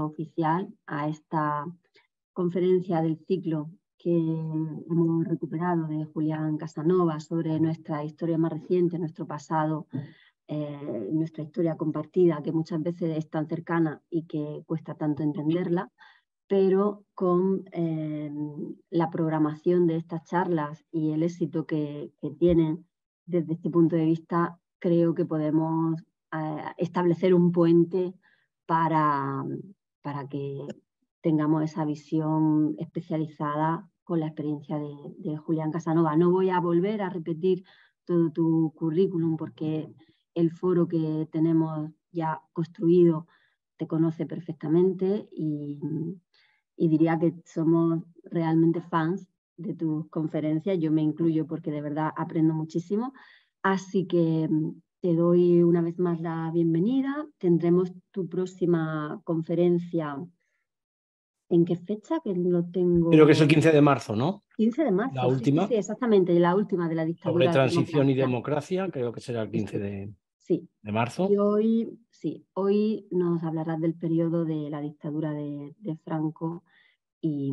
oficial a esta conferencia del ciclo que hemos recuperado de Julián Casanova sobre nuestra historia más reciente, nuestro pasado, eh, nuestra historia compartida, que muchas veces es tan cercana y que cuesta tanto entenderla, pero con eh, la programación de estas charlas y el éxito que, tienen desde este punto de vista, creo que podemos eh, establecer un puente para, para que tengamos esa visión especializada con la experiencia de, Julián Casanova. No voy a volver a repetir todo tu currículum porque el foro que tenemos ya construido te conoce perfectamente y, y diría que somos realmente fans de tus conferencias. Yo me incluyo porque de verdad aprendo muchísimo. Así que te doy una vez más la bienvenida. Tendremos tu próxima conferencia. ¿En qué fecha? Que lo tengo. Creo que es el 15 de marzo, ¿no? 15 de marzo. La última. Sí, exactamente, la última de la dictadura. Sobre transición y democracia, creo que será el 15 de, sí. de marzo. Y hoy, sí, hoy nos hablarás del periodo de la dictadura de, de Franco y,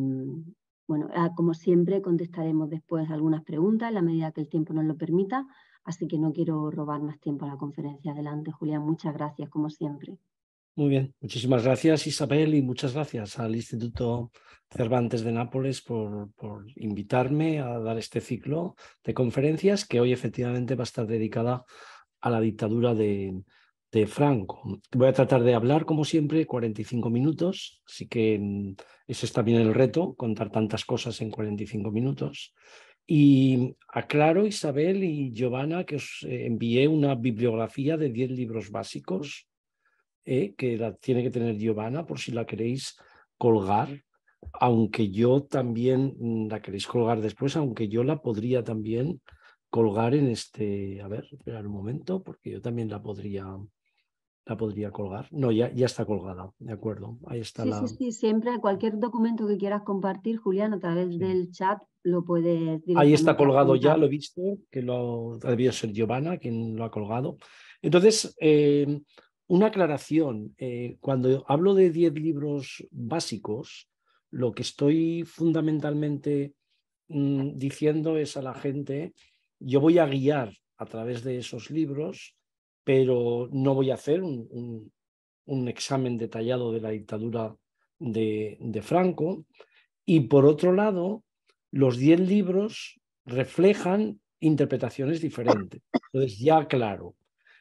bueno, ah, como siempre, contestaremos después algunas preguntas en la medida que el tiempo nos lo permita. Así que no quiero robar más tiempo a la conferencia. Adelante, Julián. Muchas gracias, como siempre. Muy bien, muchísimas gracias Isabel y muchas gracias al Instituto Cervantes de Nápoles por, por, invitarme a dar este ciclo de conferencias que hoy efectivamente va a estar dedicada a la dictadura de, de Franco. Voy a tratar de hablar como siempre 45 minutos, así que mm, ese es también el reto, contar tantas cosas en 45 minutos. Y aclaro, Isabel y Giovanna, que os eh, envié una bibliografía de 10 libros básicos, eh, que la tiene que tener Giovanna por si la queréis colgar, aunque yo también mm, la queréis colgar después, aunque yo la podría también colgar en este, a ver, esperar un momento, porque yo también la podría la podría colgar. No, ya, ya está colgada, de acuerdo. Ahí está la... sí, siempre cualquier documento que quieras compartir, Julián, a través del chat lo puedes... Ahí está colgado ya, lo he visto, que lo ha ser Giovanna quien lo ha colgado. Entonces, eh, una aclaración. Eh, cuando hablo de 10 libros básicos, lo que estoy fundamentalmente mm, diciendo es a la gente, yo voy a guiar a través de esos libros pero no voy a hacer un, examen detallado de la dictadura de, de Franco. Y por otro lado, los diez libros reflejan interpretaciones diferentes. Entonces, ya claro,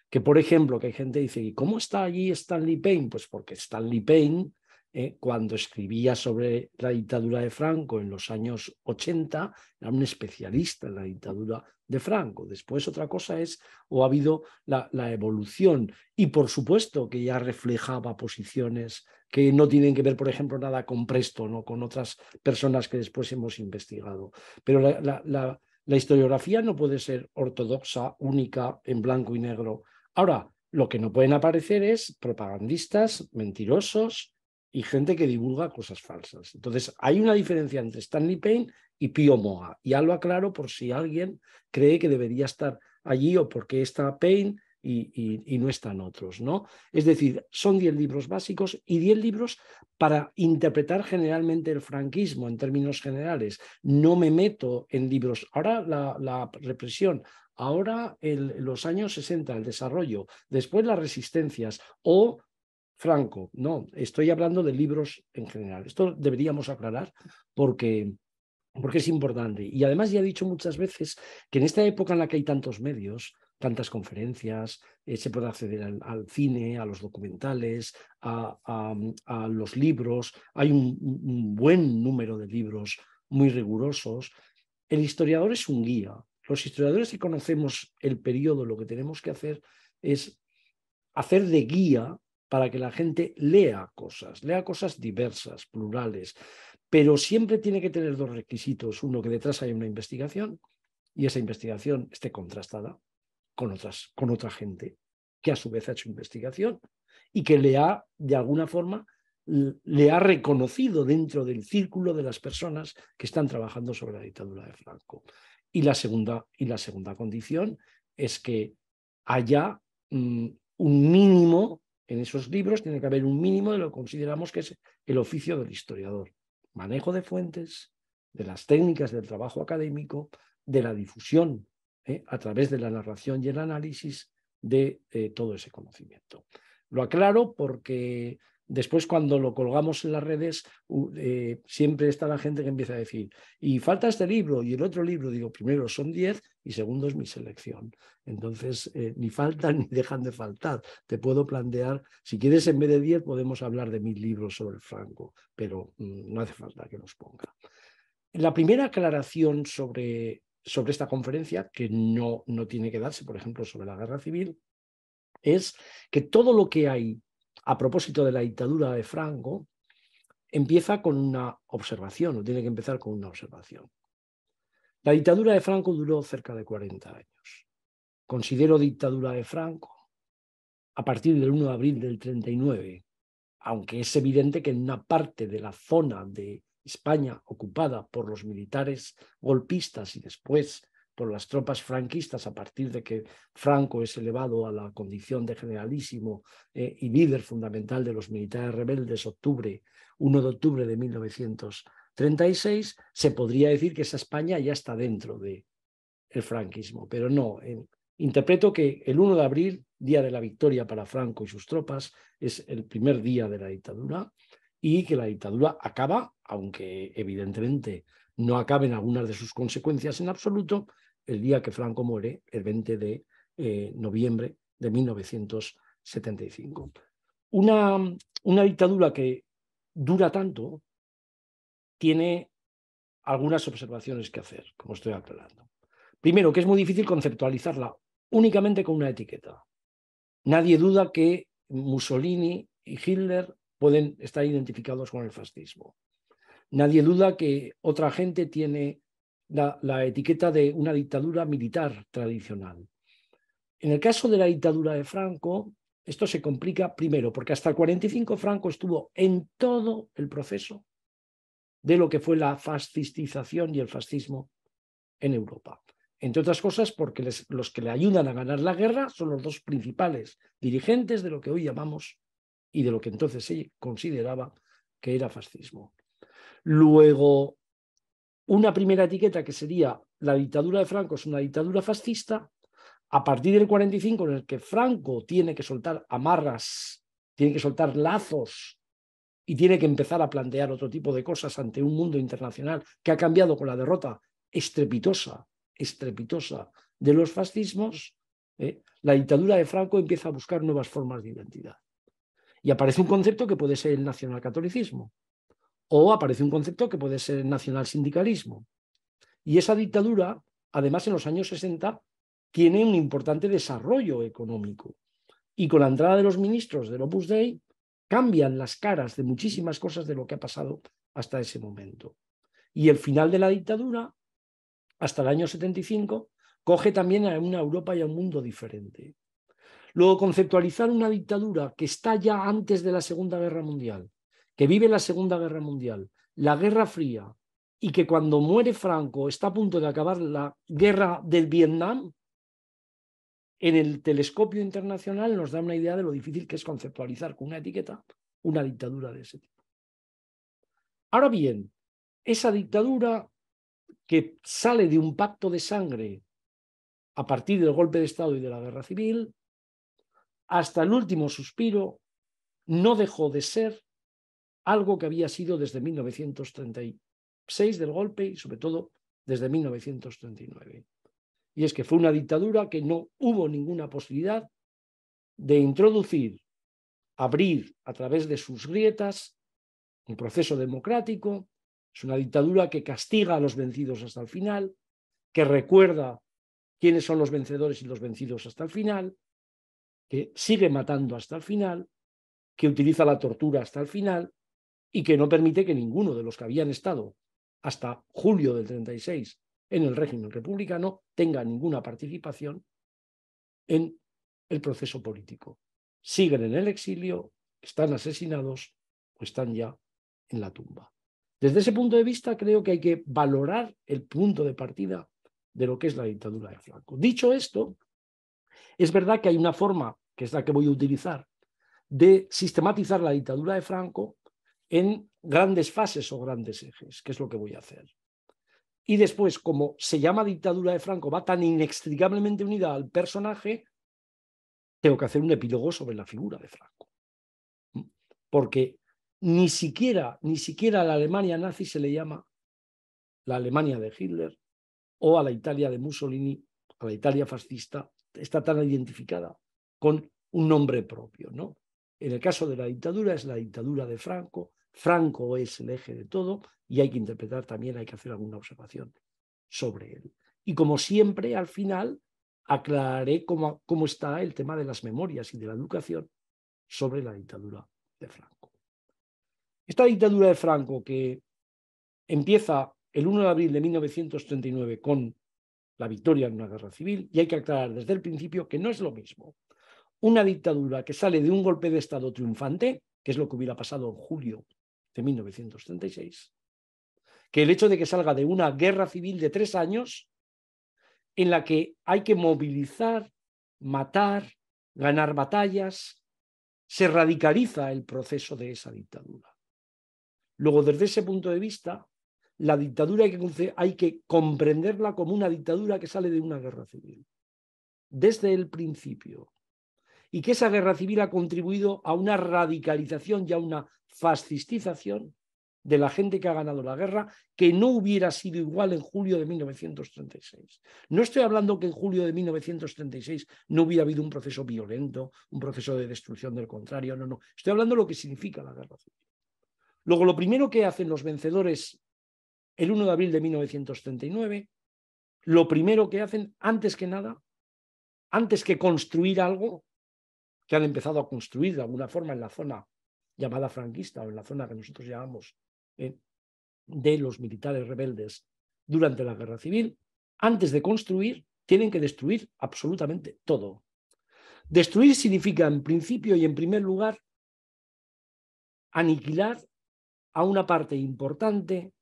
que por ejemplo, que hay gente que dice, ¿y cómo está allí Stanley Payne? Pues porque Stanley Payne eh, cuando escribía sobre la dictadura de Franco en los años 80, era un especialista en la dictadura de Franco. Después otra cosa es, o ha habido la, evolución, y por supuesto que ya reflejaba posiciones que no tienen que ver, por ejemplo, nada con Presto, ¿no? con otras personas que después hemos investigado. Pero la, historiografía no puede ser ortodoxa, única, en blanco y negro. Ahora, lo que no pueden aparecer es propagandistas, mentirosos, y gente que divulga cosas falsas. Entonces, hay una diferencia entre Stanley Payne y Pío Moa. Ya lo aclaro por si alguien cree que debería estar allí o porque está Payne y, no están otros. ¿no? Es decir, son 10 libros básicos y 10 libros para interpretar generalmente el franquismo en términos generales. No me meto en libros. Ahora la, represión, ahora los años 60, el desarrollo, después las resistencias o Franco. No, estoy hablando de libros en general. Esto deberíamos aclarar porque, porque es importante. Y además ya he dicho muchas veces que en esta época en la que hay tantos medios, tantas conferencias, eh, se puede acceder al, cine, a los documentales, a, los libros, hay un, un buen número de libros muy rigurosos. El historiador es un guía. Los historiadores que conocemos el periodo, lo que tenemos que hacer es hacer de guía para que la gente lea cosas, lea cosas diversas, plurales, pero siempre tiene que tener dos requisitos. Uno, que detrás haya una investigación y esa investigación esté contrastada con, otras, con otra gente que a su vez ha hecho investigación y que le ha, de alguna forma, le ha reconocido dentro del círculo de las personas que están trabajando sobre la dictadura de Franco. Y la segunda, y la segunda condición es que haya mm, un mínimo en esos libros tiene que haber un mínimo de lo que consideramos que es el oficio del historiador. Manejo de fuentes, de las técnicas del trabajo académico, de la difusión ¿eh? a través de la narración y el análisis de eh, todo ese conocimiento. Lo aclaro porque Después, cuando lo colgamos en las redes, eh, siempre está la gente que empieza a decir, y falta este libro y el otro libro. Digo, primero son 10 y segundo es mi selección. Entonces, eh, ni faltan ni dejan de faltar. Te puedo plantear, si quieres, en vez de 10 podemos hablar de mil libros sobre el Franco, pero mm, no hace falta que los ponga. La primera aclaración sobre, sobre esta conferencia, que no, no tiene que darse, por ejemplo, sobre la guerra civil, es que todo lo que hay a propósito de la dictadura de Franco, empieza con una observación, o tiene que empezar con una observación. La dictadura de Franco duró cerca de 40 años. Considero dictadura de Franco a partir del 1 de abril del 39, aunque es evidente que en una parte de la zona de España ocupada por los militares golpistas y después por las tropas franquistas a partir de que Franco es elevado a la condición de generalísimo eh, y líder fundamental de los militares rebeldes octubre, 1 de octubre de 1936, se podría decir que esa España ya está dentro del franquismo, pero no. interpreto que el 1 de abril, día de la victoria para Franco y sus tropas, es el primer día de la dictadura y que la dictadura acaba, aunque evidentemente no acaben algunas de sus consecuencias en absoluto el día que Franco muere, el 20 de eh, noviembre de 1975. una dictadura que dura tanto tiene algunas observaciones que hacer, como estoy aclarando. Primero, que es muy difícil conceptualizarla únicamente con una etiqueta. Nadie duda que Mussolini y Hitler pueden estar identificados con el fascismo. Nadie duda que otra gente tiene la, etiqueta de una dictadura militar tradicional. En el caso de la dictadura de Franco, esto se complica primero, porque hasta el 45 Franco estuvo en todo el proceso de lo que fue la fascistización y el fascismo en Europa. Entre otras cosas, porque los que le ayudan a ganar la guerra son los dos principales dirigentes de lo que hoy llamamos y de lo que entonces se consideraba que era fascismo. Luego, una primera etiqueta que sería la dictadura de Franco es una dictadura fascista. A partir del 45, en el que Franco tiene que soltar amarras, tiene que soltar lazos y tiene que empezar a plantear otro tipo de cosas ante un mundo internacional que ha cambiado con la derrota estrepitosa, estrepitosa de los fascismos, eh, la dictadura de Franco empieza a buscar nuevas formas de identidad. Y aparece un concepto que puede ser el nacionalcatolicismo, o aparece un concepto que puede ser el sindicalismo. Y esa dictadura, además en los años 60, tiene un importante desarrollo económico. Y con la entrada de los ministros del Opus Dei, cambian las caras de muchísimas cosas de lo que ha pasado hasta ese momento. Y el final de la dictadura, hasta el año 75, coge también a una Europa y a un mundo diferente. Luego, conceptualizar una dictadura que está ya antes de la Segunda Guerra Mundial, que vive la Segunda Guerra Mundial, la Guerra Fría, y que cuando muere Franco está a punto de acabar la guerra del Vietnam, en el telescopio internacional nos da una idea de lo difícil que es conceptualizar con una etiqueta una dictadura de ese tipo. Ahora bien, esa dictadura que sale de un pacto de sangre a partir del golpe de Estado y de la guerra civil, hasta el último suspiro, no dejó de ser algo que había sido desde 1936 del golpe y sobre todo desde 1939. Y es que fue una dictadura que no hubo ninguna posibilidad de introducir, abrir a través de sus grietas un proceso democrático. Es una dictadura que castiga a los vencidos hasta el final, que recuerda quiénes son los vencedores y los vencidos hasta el final, que sigue matando hasta el final, que utiliza la tortura hasta el final y que no permite que ninguno de los que habían estado hasta julio del 36 en el régimen republicano tenga ninguna participación en el proceso político. Siguen en el exilio, están asesinados o están ya en la tumba. Desde ese punto de vista creo que hay que valorar el punto de partida de lo que es la dictadura de Franco. Dicho esto, es verdad que hay una forma, que es la que voy a utilizar, de sistematizar la dictadura de Franco en grandes fases o grandes ejes, que es lo que voy a hacer. Y después, como se llama dictadura de Franco, va tan inextricablemente unida al personaje, tengo que hacer un epílogo sobre la figura de Franco. Porque ni siquiera, ni siquiera a la Alemania nazi se le llama la Alemania de Hitler o a la Italia de Mussolini, a la Italia fascista, está tan identificada con un nombre propio. ¿no? En el caso de la dictadura es la dictadura de Franco, Franco es el eje de todo y hay que interpretar también, hay que hacer alguna observación sobre él. Y como siempre, al final aclararé cómo, cómo está el tema de las memorias y de la educación sobre la dictadura de Franco. Esta dictadura de Franco que empieza el 1 de abril de 1939 con la victoria en una guerra civil y hay que aclarar desde el principio que no es lo mismo una dictadura que sale de un golpe de Estado triunfante, que es lo que hubiera pasado en julio de 1936. Que el hecho de que salga de una guerra civil de tres años en la que hay que movilizar, matar, ganar batallas, se radicaliza el proceso de esa dictadura. Luego, desde ese punto de vista, la dictadura hay que, hay que comprenderla como una dictadura que sale de una guerra civil, desde el principio, y que esa guerra civil ha contribuido a una radicalización y a una fascistización de la gente que ha ganado la guerra, que no hubiera sido igual en julio de 1936. No estoy hablando que en julio de 1936 no hubiera habido un proceso violento, un proceso de destrucción del contrario, no, no. Estoy hablando de lo que significa la guerra civil. Luego, lo primero que hacen los vencedores el 1 de abril de 1939, lo primero que hacen, antes que nada, antes que construir algo, que han empezado a construir de alguna forma en la zona llamada franquista o en la zona que nosotros llamamos eh, de los militares rebeldes durante la guerra civil, antes de construir, tienen que destruir absolutamente todo. Destruir significa, en principio y en primer lugar, aniquilar a una parte importante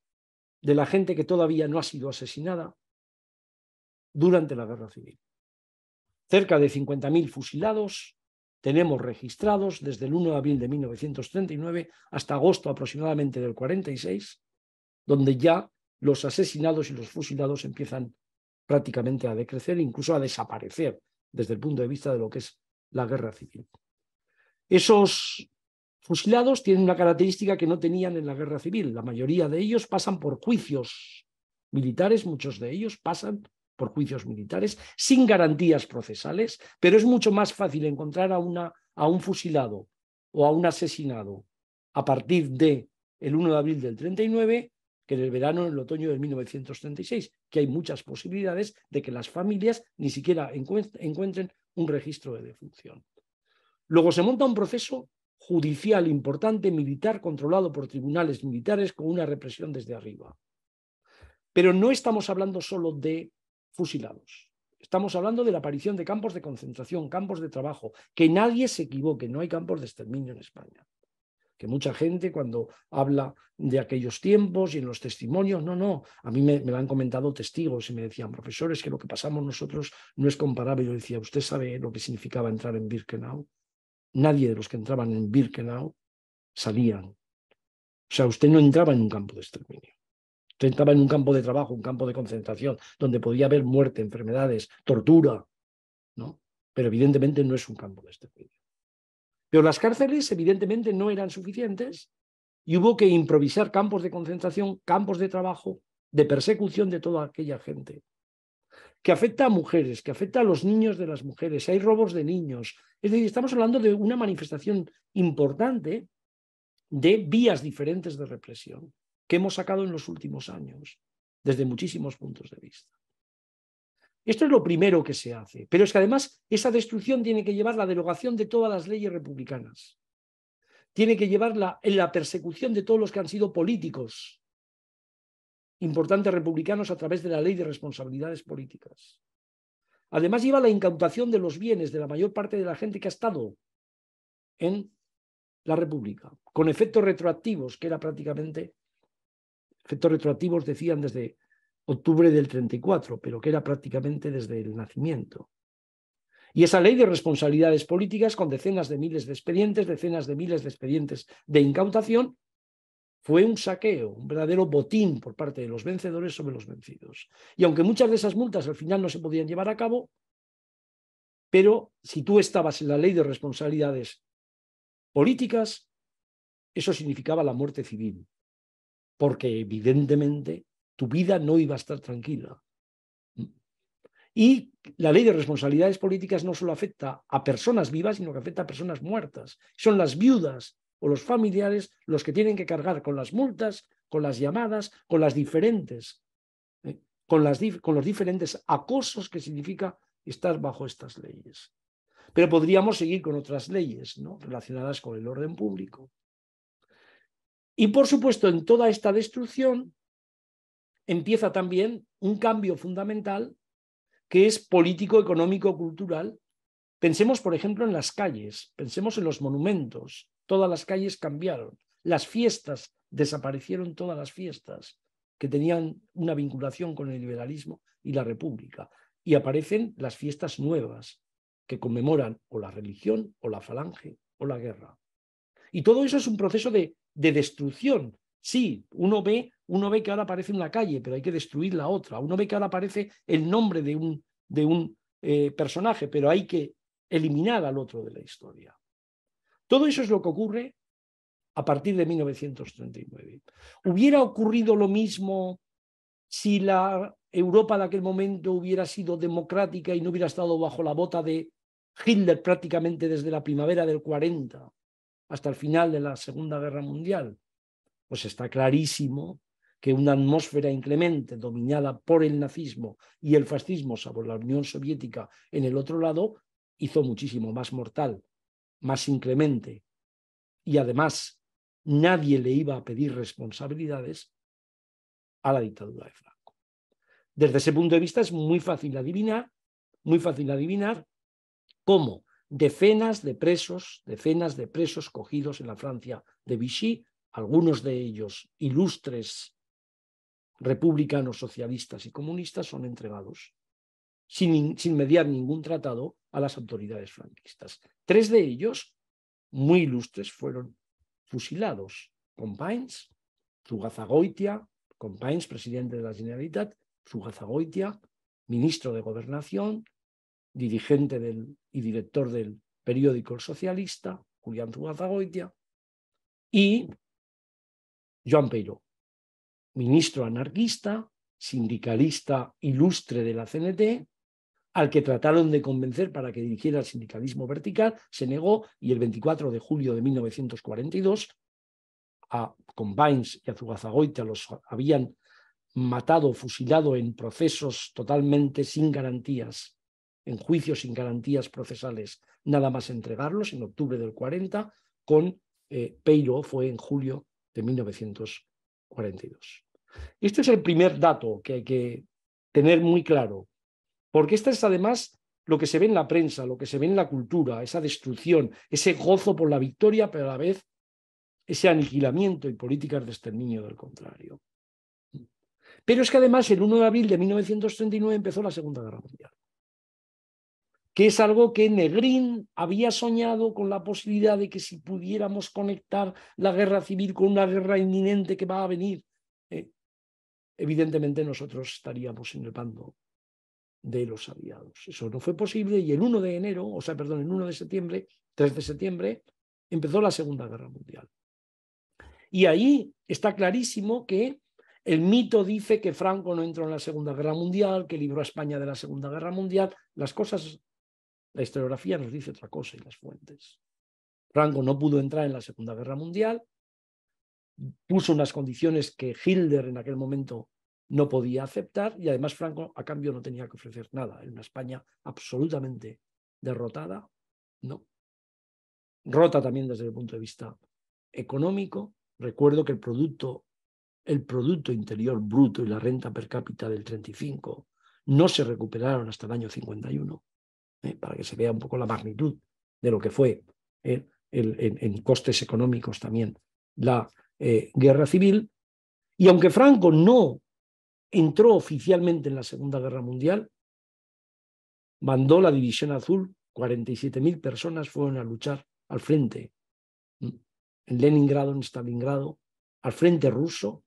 de la gente que todavía no ha sido asesinada durante la guerra civil. Cerca de 50.000 fusilados, tenemos registrados desde el 1 de abril de 1939 hasta agosto aproximadamente del 46, donde ya los asesinados y los fusilados empiezan prácticamente a decrecer, incluso a desaparecer desde el punto de vista de lo que es la guerra civil. Esos fusilados tienen una característica que no tenían en la guerra civil. La mayoría de ellos pasan por juicios militares, muchos de ellos pasan por juicios militares, sin garantías procesales, pero es mucho más fácil encontrar a, una, a un fusilado o a un asesinado a partir del el 1 de abril del 39 que en el verano, en el otoño de 1936, que hay muchas posibilidades de que las familias ni siquiera encuentren un registro de defunción. Luego se monta un proceso judicial importante, militar, controlado por tribunales militares con una represión desde arriba. Pero no estamos hablando solo de fusilados. Estamos hablando de la aparición de campos de concentración, campos de trabajo. Que nadie se equivoque, no hay campos de exterminio en España. Que mucha gente cuando habla de aquellos tiempos y en los testimonios, no, no, a mí me, lo han comentado testigos y me decían, profesores, que lo que pasamos nosotros no es comparable. Yo decía, ¿usted sabe lo que significaba entrar en Birkenau? Nadie de los que entraban en Birkenau salían. O sea, usted no entraba en un campo de exterminio estaba en un campo de trabajo, un campo de concentración, donde podía haber muerte, enfermedades, tortura, ¿no? Pero evidentemente no es un campo de este tipo. Pero las cárceles evidentemente no eran suficientes y hubo que improvisar campos de concentración, campos de trabajo, de persecución de toda aquella gente, que afecta a mujeres, que afecta a los niños de las mujeres, hay robos de niños. Es decir, estamos hablando de una manifestación importante de vías diferentes de represión que hemos sacado en los últimos años, desde muchísimos puntos de vista. Esto es lo primero que se hace, pero es que además esa destrucción tiene que llevar la derogación de todas las leyes republicanas, tiene que llevar la, la persecución de todos los que han sido políticos, importantes republicanos a través de la ley de responsabilidades políticas. Además lleva la incautación de los bienes de la mayor parte de la gente que ha estado en la República, con efectos retroactivos, que era prácticamente efectos retroactivos decían desde octubre del 34, pero que era prácticamente desde el nacimiento. Y esa ley de responsabilidades políticas, con decenas de miles de expedientes, decenas de miles de expedientes de incautación, fue un saqueo, un verdadero botín por parte de los vencedores sobre los vencidos. Y aunque muchas de esas multas al final no se podían llevar a cabo, pero si tú estabas en la ley de responsabilidades políticas, eso significaba la muerte civil porque evidentemente tu vida no iba a estar tranquila. Y la ley de responsabilidades políticas no solo afecta a personas vivas, sino que afecta a personas muertas. Son las viudas o los familiares los que tienen que cargar con las multas, con las llamadas, con las diferentes, eh, con, los diferentes acosos que significa estar bajo estas leyes. Pero podríamos seguir con otras leyes ¿no? relacionadas con el orden público, y por supuesto, en toda esta destrucción empieza también un cambio fundamental que es político, económico, cultural. Pensemos, por ejemplo, en las calles, pensemos en los monumentos. Todas las calles cambiaron. Las fiestas, desaparecieron todas las fiestas que tenían una vinculación con el liberalismo y la república. Y aparecen las fiestas nuevas que conmemoran o la religión o la falange o la guerra. Y todo eso es un proceso de de destrucción. Sí, uno ve, uno ve que ahora aparece una calle, pero hay que destruir la otra. Uno ve que ahora aparece el nombre de un, de un eh, personaje, pero hay que eliminar al otro de la historia. Todo eso es lo que ocurre a partir de 1939. ¿Hubiera ocurrido lo mismo si la Europa de aquel momento hubiera sido democrática y no hubiera estado bajo la bota de Hitler prácticamente desde la primavera del 40? hasta el final de la Segunda Guerra Mundial? Pues está clarísimo que una atmósfera inclemente dominada por el nazismo y el fascismo, sobre la Unión Soviética en el otro lado, hizo muchísimo más mortal, más inclemente. Y además, nadie le iba a pedir responsabilidades a la dictadura de Franco. Desde ese punto de vista es muy fácil adivinar, muy fácil adivinar cómo decenas de presos, decenas de presos cogidos en la Francia de Vichy, algunos de ellos ilustres republicanos, socialistas y comunistas, son entregados sin, mediar ningún tratado a las autoridades franquistas. Tres de ellos, muy ilustres, fueron fusilados. Compains, Zugazagoitia, presidente de la Generalitat, Zugazagoitia, ministro de Gobernación, dirigente del y director del periódico El Socialista, Julián Zugazagoitia, y Joan Peiro, ministro anarquista, sindicalista ilustre de la CNT, al que trataron de convencer para que dirigiera el sindicalismo vertical, se negó y el 24 de julio de 1942 a Combines y a Zugazagoitia los habían matado, fusilado en procesos totalmente sin garantías en juicio sin garantías procesales nada más entregarlos en octubre del 40, con eh, Peiro fue en julio de 1942. Este es el primer dato que hay que tener muy claro, porque esta es además lo que se ve en la prensa, lo que se ve en la cultura, esa destrucción, ese gozo por la victoria, pero a la vez ese aniquilamiento y políticas de exterminio del contrario. Pero es que además el 1 de abril de 1939 empezó la Segunda Guerra Mundial que es algo que Negrín había soñado con la posibilidad de que si pudiéramos conectar la guerra civil con una guerra inminente que va a venir, eh, evidentemente nosotros estaríamos en el bando de los aliados. Eso no fue posible y el 1 de enero, o sea, perdón, el 1 de septiembre, 3 de septiembre, empezó la Segunda Guerra Mundial. Y ahí está clarísimo que el mito dice que Franco no entró en la Segunda Guerra Mundial, que libró a España de la Segunda Guerra Mundial. Las cosas la historiografía nos dice otra cosa y las fuentes. Franco no pudo entrar en la Segunda Guerra Mundial, puso unas condiciones que Hitler en aquel momento no podía aceptar y además Franco a cambio no tenía que ofrecer nada. En una España absolutamente derrotada, no. Rota también desde el punto de vista económico. Recuerdo que el producto, el Producto Interior Bruto y la renta per cápita del 35 no se recuperaron hasta el año 51. Eh, para que se vea un poco la magnitud de lo que fue eh, en costes económicos también la eh, guerra civil. Y aunque Franco no entró oficialmente en la Segunda Guerra Mundial, mandó la División Azul, 47.000 personas fueron a luchar al frente, mm, en Leningrado, en Stalingrado, al frente ruso,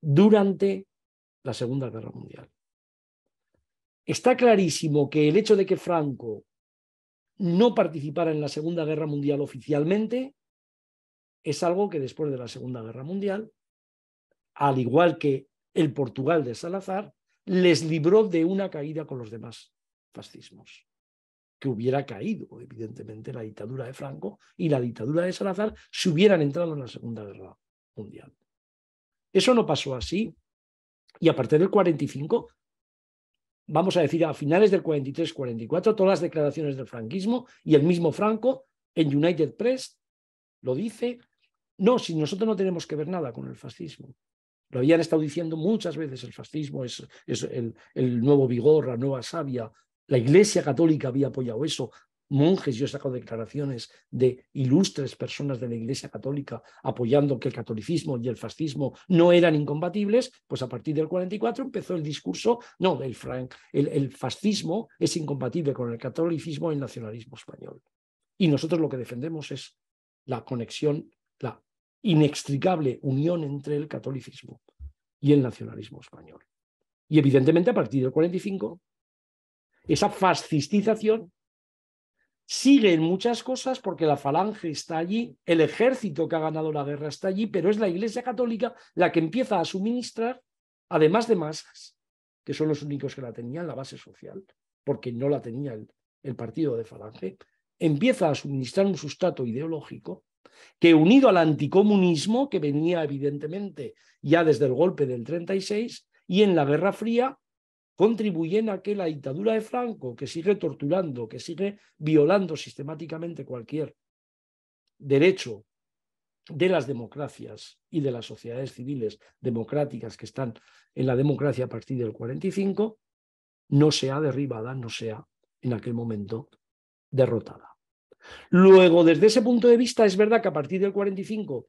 durante la Segunda Guerra Mundial está clarísimo que el hecho de que Franco no participara en la Segunda Guerra Mundial oficialmente es algo que después de la Segunda Guerra Mundial, al igual que el Portugal de Salazar, les libró de una caída con los demás fascismos, que hubiera caído, evidentemente, la dictadura de Franco y la dictadura de Salazar si hubieran entrado en la Segunda Guerra Mundial. Eso no pasó así. Y a partir del 45 vamos a decir, a finales del 43-44, todas las declaraciones del franquismo y el mismo Franco en United Press lo dice. No, si nosotros no tenemos que ver nada con el fascismo. Lo habían estado diciendo muchas veces, el fascismo es, el, el, nuevo vigor, la nueva savia. La Iglesia Católica había apoyado eso, monjes, yo he sacado declaraciones de ilustres personas de la Iglesia Católica apoyando que el catolicismo y el fascismo no eran incompatibles, pues a partir del 44 empezó el discurso, no, el, frank, el, el fascismo es incompatible con el catolicismo y el nacionalismo español. Y nosotros lo que defendemos es la conexión, la inextricable unión entre el catolicismo y el nacionalismo español. Y evidentemente a partir del 45, esa fascistización sigue en muchas cosas porque la falange está allí, el ejército que ha ganado la guerra está allí, pero es la Iglesia Católica la que empieza a suministrar, además de masas, que son los únicos que la tenían, la base social, porque no la tenía el, el partido de falange, empieza a suministrar un sustrato ideológico que unido al anticomunismo, que venía evidentemente ya desde el golpe del 36 y en la Guerra Fría, contribuyen a que la dictadura de Franco, que sigue torturando, que sigue violando sistemáticamente cualquier derecho de las democracias y de las sociedades civiles democráticas que están en la democracia a partir del 45, no sea derribada, no sea en aquel momento derrotada. Luego, desde ese punto de vista, es verdad que a partir del 45,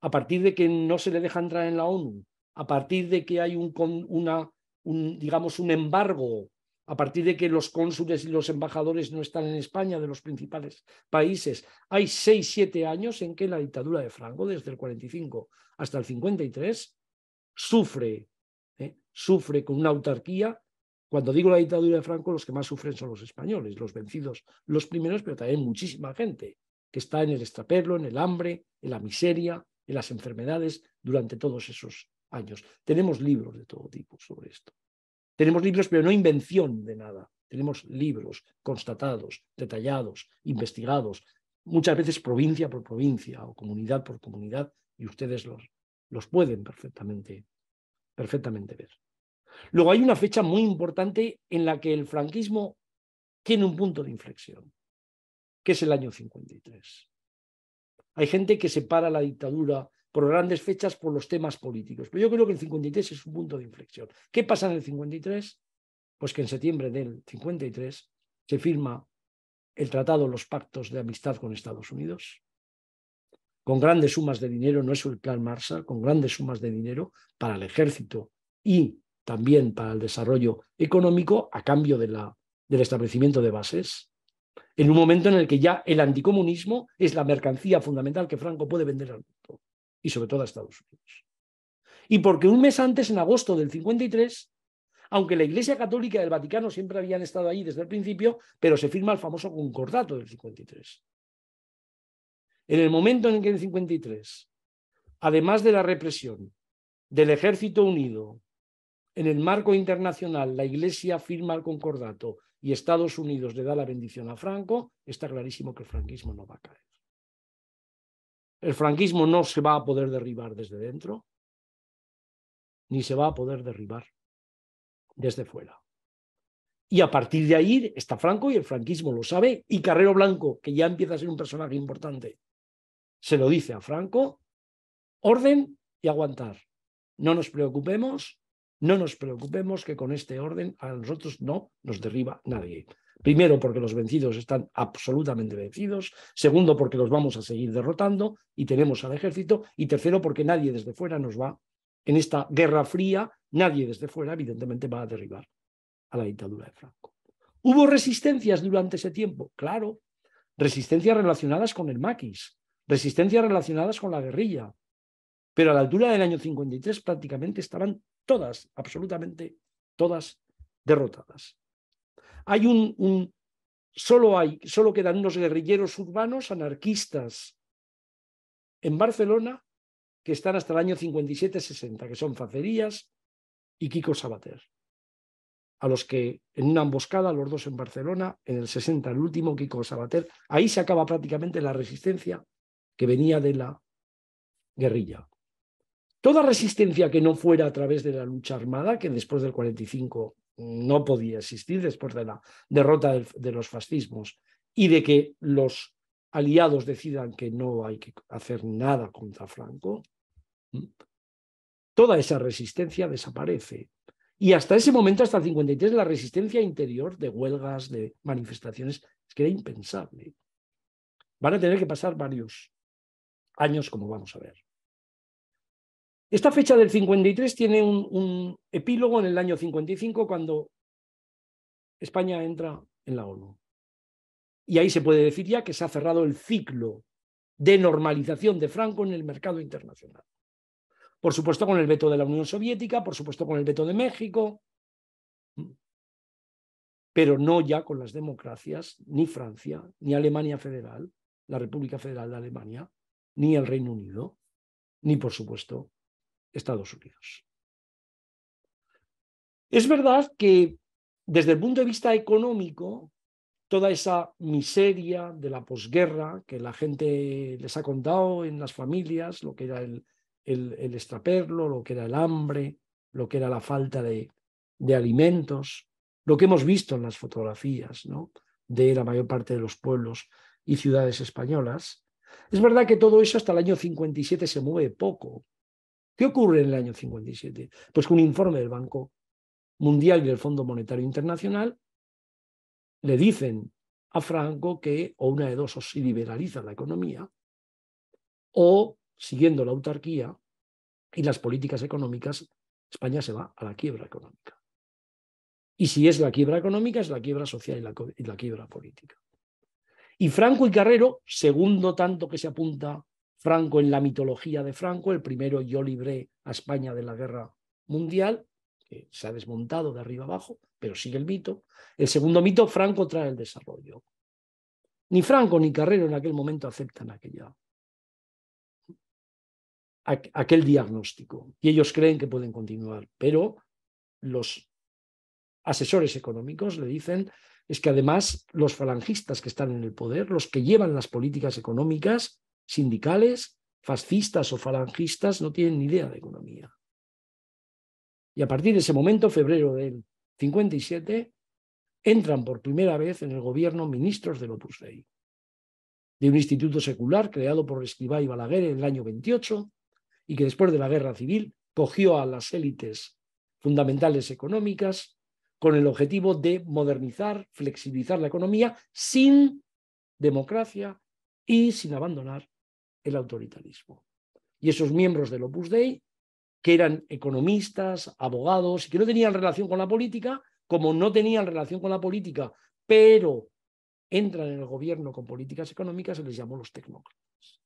a partir de que no se le deja entrar en la ONU, a partir de que hay una un, digamos, un embargo a partir de que los cónsules y los embajadores no están en España de los principales países. Hay seis, siete años en que la dictadura de Franco, desde el 45 hasta el 53, sufre, ¿eh? sufre con una autarquía. Cuando digo la dictadura de Franco, los que más sufren son los españoles, los vencidos, los primeros, pero también muchísima gente que está en el extrapelo, en el hambre, en la miseria, en las enfermedades durante todos esos años. Tenemos libros de todo tipo sobre esto. Tenemos libros, pero no invención de nada. Tenemos libros constatados, detallados, investigados, muchas veces provincia por provincia o comunidad por comunidad, y ustedes los, pueden perfectamente, perfectamente ver. Luego hay una fecha muy importante en la que el franquismo tiene un punto de inflexión, que es el año 53. Hay gente que separa la dictadura por grandes fechas por los temas políticos. Pero yo creo que el 53 es un punto de inflexión. ¿Qué pasa en el 53? Pues que en septiembre del 53 se firma el tratado Los Pactos de Amistad con Estados Unidos, con grandes sumas de dinero, no es el plan Marshall, con grandes sumas de dinero para el ejército y también para el desarrollo económico a cambio de la, del establecimiento de bases, en un momento en el que ya el anticomunismo es la mercancía fundamental que Franco puede vender al mundo y sobre todo a Estados Unidos. Y porque un mes antes, en agosto del 53, aunque la Iglesia Católica del Vaticano siempre habían estado ahí desde el principio, pero se firma el famoso concordato del 53. En el momento en el que el 53, además de la represión del Ejército Unido, en el marco internacional la Iglesia firma el concordato y Estados Unidos le da la bendición a Franco, está clarísimo que el franquismo no va a caer. El franquismo no se va a poder derribar desde dentro, ni se va a poder derribar desde fuera. Y a partir de ahí está Franco y el franquismo lo sabe, y Carrero Blanco, que ya empieza a ser un personaje importante, se lo dice a Franco, orden y aguantar. No nos preocupemos, no nos preocupemos que con este orden a nosotros no nos derriba nadie. Primero, porque los vencidos están absolutamente vencidos. Segundo, porque los vamos a seguir derrotando y tenemos al ejército. Y tercero, porque nadie desde fuera nos va, en esta guerra fría, nadie desde fuera, evidentemente, va a derribar a la dictadura de Franco. ¿Hubo resistencias durante ese tiempo? Claro. Resistencias relacionadas con el maquis, resistencias relacionadas con la guerrilla. Pero a la altura del año 53 prácticamente estaban todas, absolutamente todas derrotadas. Hay un, solo, hay, solo quedan unos guerrilleros urbanos anarquistas en Barcelona que están hasta el año 57-60, que son Facerías y Kiko Sabater, a los que en una emboscada, los dos en Barcelona, en el 60, el último Kiko Sabater, ahí se acaba prácticamente la resistencia que venía de la guerrilla. Toda resistencia que no fuera a través de la lucha armada, que después del 45 no podía existir después de la derrota de, los fascismos y de que los aliados decidan que no hay que hacer nada contra Franco, toda esa resistencia desaparece. Y hasta ese momento, hasta el 53, la resistencia interior de huelgas, de manifestaciones, es que era impensable. Van a tener que pasar varios años, como vamos a ver. Esta fecha del 53 tiene un, epílogo en el año 55 cuando España entra en la ONU. Y ahí se puede decir ya que se ha cerrado el ciclo de normalización de Franco en el mercado internacional. Por supuesto con el veto de la Unión Soviética, por supuesto con el veto de México, pero no ya con las democracias, ni Francia, ni Alemania Federal, la República Federal de Alemania, ni el Reino Unido, ni por supuesto Estados Unidos. Es verdad que desde el punto de vista económico, toda esa miseria de la posguerra que la gente les ha contado en las familias, lo que era el, el, extraperlo, lo que era el hambre, lo que era la falta de, alimentos, lo que hemos visto en las fotografías ¿no? de la mayor parte de los pueblos y ciudades españolas. Es verdad que todo eso hasta el año 57 se mueve poco, ¿Qué ocurre en el año 57? Pues que un informe del Banco Mundial y del Fondo Monetario Internacional le dicen a Franco que o una de dos o si liberaliza la economía o siguiendo la autarquía y las políticas económicas, España se va a la quiebra económica. Y si es la quiebra económica, es la quiebra social y la quiebra política. Y Franco y Carrero, segundo tanto que se apunta Franco en la mitología de Franco, el primero yo libré a España de la guerra mundial, que se ha desmontado de arriba abajo, pero sigue el mito. El segundo mito, Franco trae el desarrollo. Ni Franco ni Carrero en aquel momento aceptan aquella, aquel diagnóstico y ellos creen que pueden continuar, pero los asesores económicos le dicen es que además los falangistas que están en el poder, los que llevan las políticas económicas, sindicales, fascistas o falangistas, no tienen ni idea de economía. Y a partir de ese momento, febrero del 57, entran por primera vez en el gobierno ministros del Opus Dei, de un instituto secular creado por Escribá y Balaguer en el año 28 y que después de la guerra civil cogió a las élites fundamentales económicas con el objetivo de modernizar, flexibilizar la economía sin democracia y sin abandonar el autoritarismo. Y esos miembros del Opus Dei, que eran economistas, abogados, y que no tenían relación con la política, como no tenían relación con la política, pero entran en el gobierno con políticas económicas, se les llamó los tecnócratas.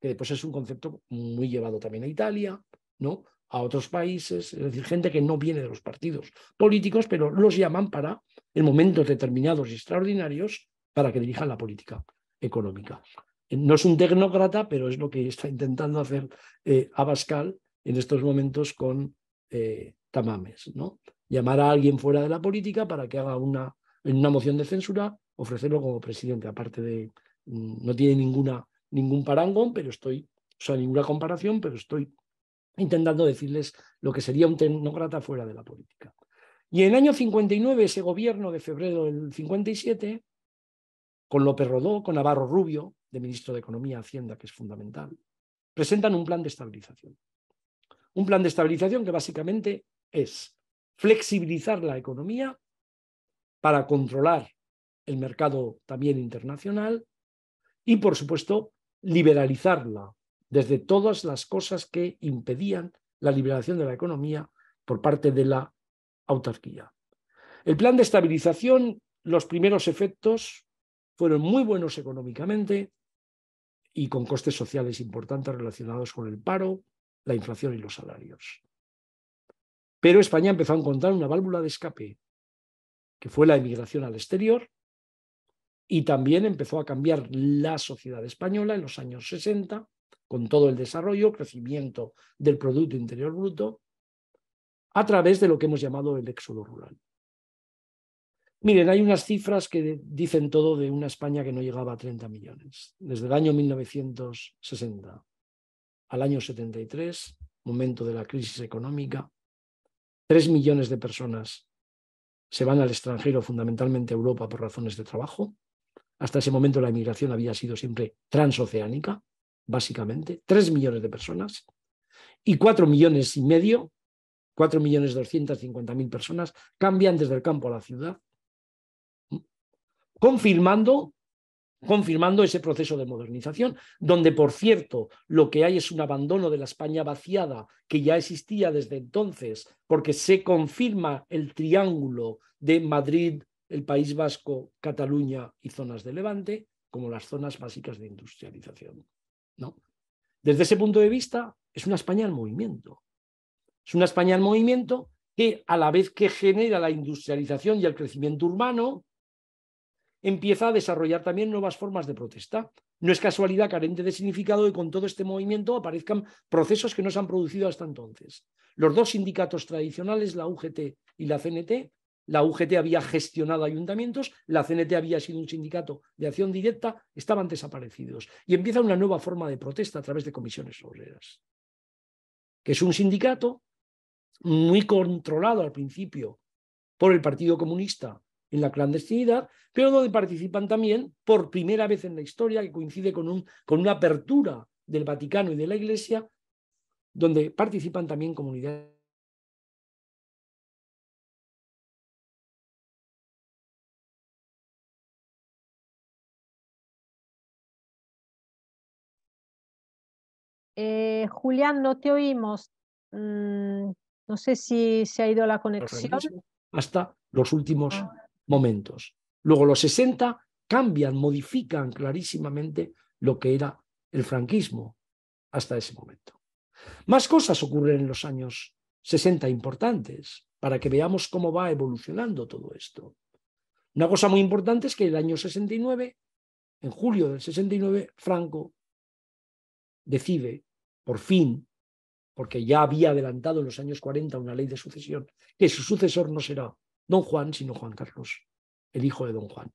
Que después es un concepto muy llevado también a Italia, ¿no? a otros países, es decir, gente que no viene de los partidos políticos, pero los llaman para, en momentos determinados y extraordinarios, para que dirijan la política económica no es un tecnócrata, pero es lo que está intentando hacer eh, Abascal en estos momentos con eh, Tamames, ¿no? Llamar a alguien fuera de la política para que haga una, una moción de censura, ofrecerlo como presidente, aparte de, mm, no tiene ninguna, ningún parangón, pero estoy, o sea, ninguna comparación, pero estoy intentando decirles lo que sería un tecnócrata fuera de la política. Y en el año 59, ese gobierno de febrero del 57, con López Rodó, con Navarro Rubio, de ministro de Economía, Hacienda, que es fundamental, presentan un plan de estabilización. Un plan de estabilización que básicamente es flexibilizar la economía para controlar el mercado también internacional y, por supuesto, liberalizarla desde todas las cosas que impedían la liberación de la economía por parte de la autarquía. El plan de estabilización, los primeros efectos fueron muy buenos económicamente, y con costes sociales importantes relacionados con el paro, la inflación y los salarios. Pero España empezó a encontrar una válvula de escape, que fue la emigración al exterior, y también empezó a cambiar la sociedad española en los años 60, con todo el desarrollo, crecimiento del Producto Interior Bruto, a través de lo que hemos llamado el éxodo rural. Miren, hay unas cifras que dicen todo de una España que no llegaba a 30 millones. Desde el año 1960 al año 73, momento de la crisis económica, 3 millones de personas se van al extranjero, fundamentalmente a Europa, por razones de trabajo. Hasta ese momento la inmigración había sido siempre transoceánica, básicamente, 3 millones de personas y 4 millones y medio, 4 millones 250 mil personas cambian desde el campo a la ciudad confirmando, confirmando ese proceso de modernización, donde, por cierto, lo que hay es un abandono de la España vaciada que ya existía desde entonces, porque se confirma el triángulo de Madrid, el País Vasco, Cataluña y zonas de Levante como las zonas básicas de industrialización. ¿no? Desde ese punto de vista, es una España en movimiento. Es una España en movimiento que a la vez que genera la industrialización y el crecimiento urbano, empieza a desarrollar también nuevas formas de protesta. No es casualidad carente de significado que con todo este movimiento aparezcan procesos que no se han producido hasta entonces. Los dos sindicatos tradicionales, la UGT y la CNT, la UGT había gestionado ayuntamientos, la CNT había sido un sindicato de acción directa, estaban desaparecidos. Y empieza una nueva forma de protesta a través de comisiones obreras, que es un sindicato muy controlado al principio por el Partido Comunista la clandestinidad, pero donde participan también, por primera vez en la historia, que coincide con, un, con una apertura del Vaticano y de la Iglesia, donde participan también comunidades eh, Julián, no te oímos. Mm, no sé si se ha ido la conexión. Hasta los últimos. Ah momentos. Luego los 60 cambian, modifican clarísimamente lo que era el franquismo hasta ese momento. Más cosas ocurren en los años 60 importantes para que veamos cómo va evolucionando todo esto. Una cosa muy importante es que el año 69, en julio del 69, Franco decide, por fin, porque ya había adelantado en los años 40 una ley de sucesión, que su sucesor no será don Juan, sino Juan Carlos, el hijo de don Juan,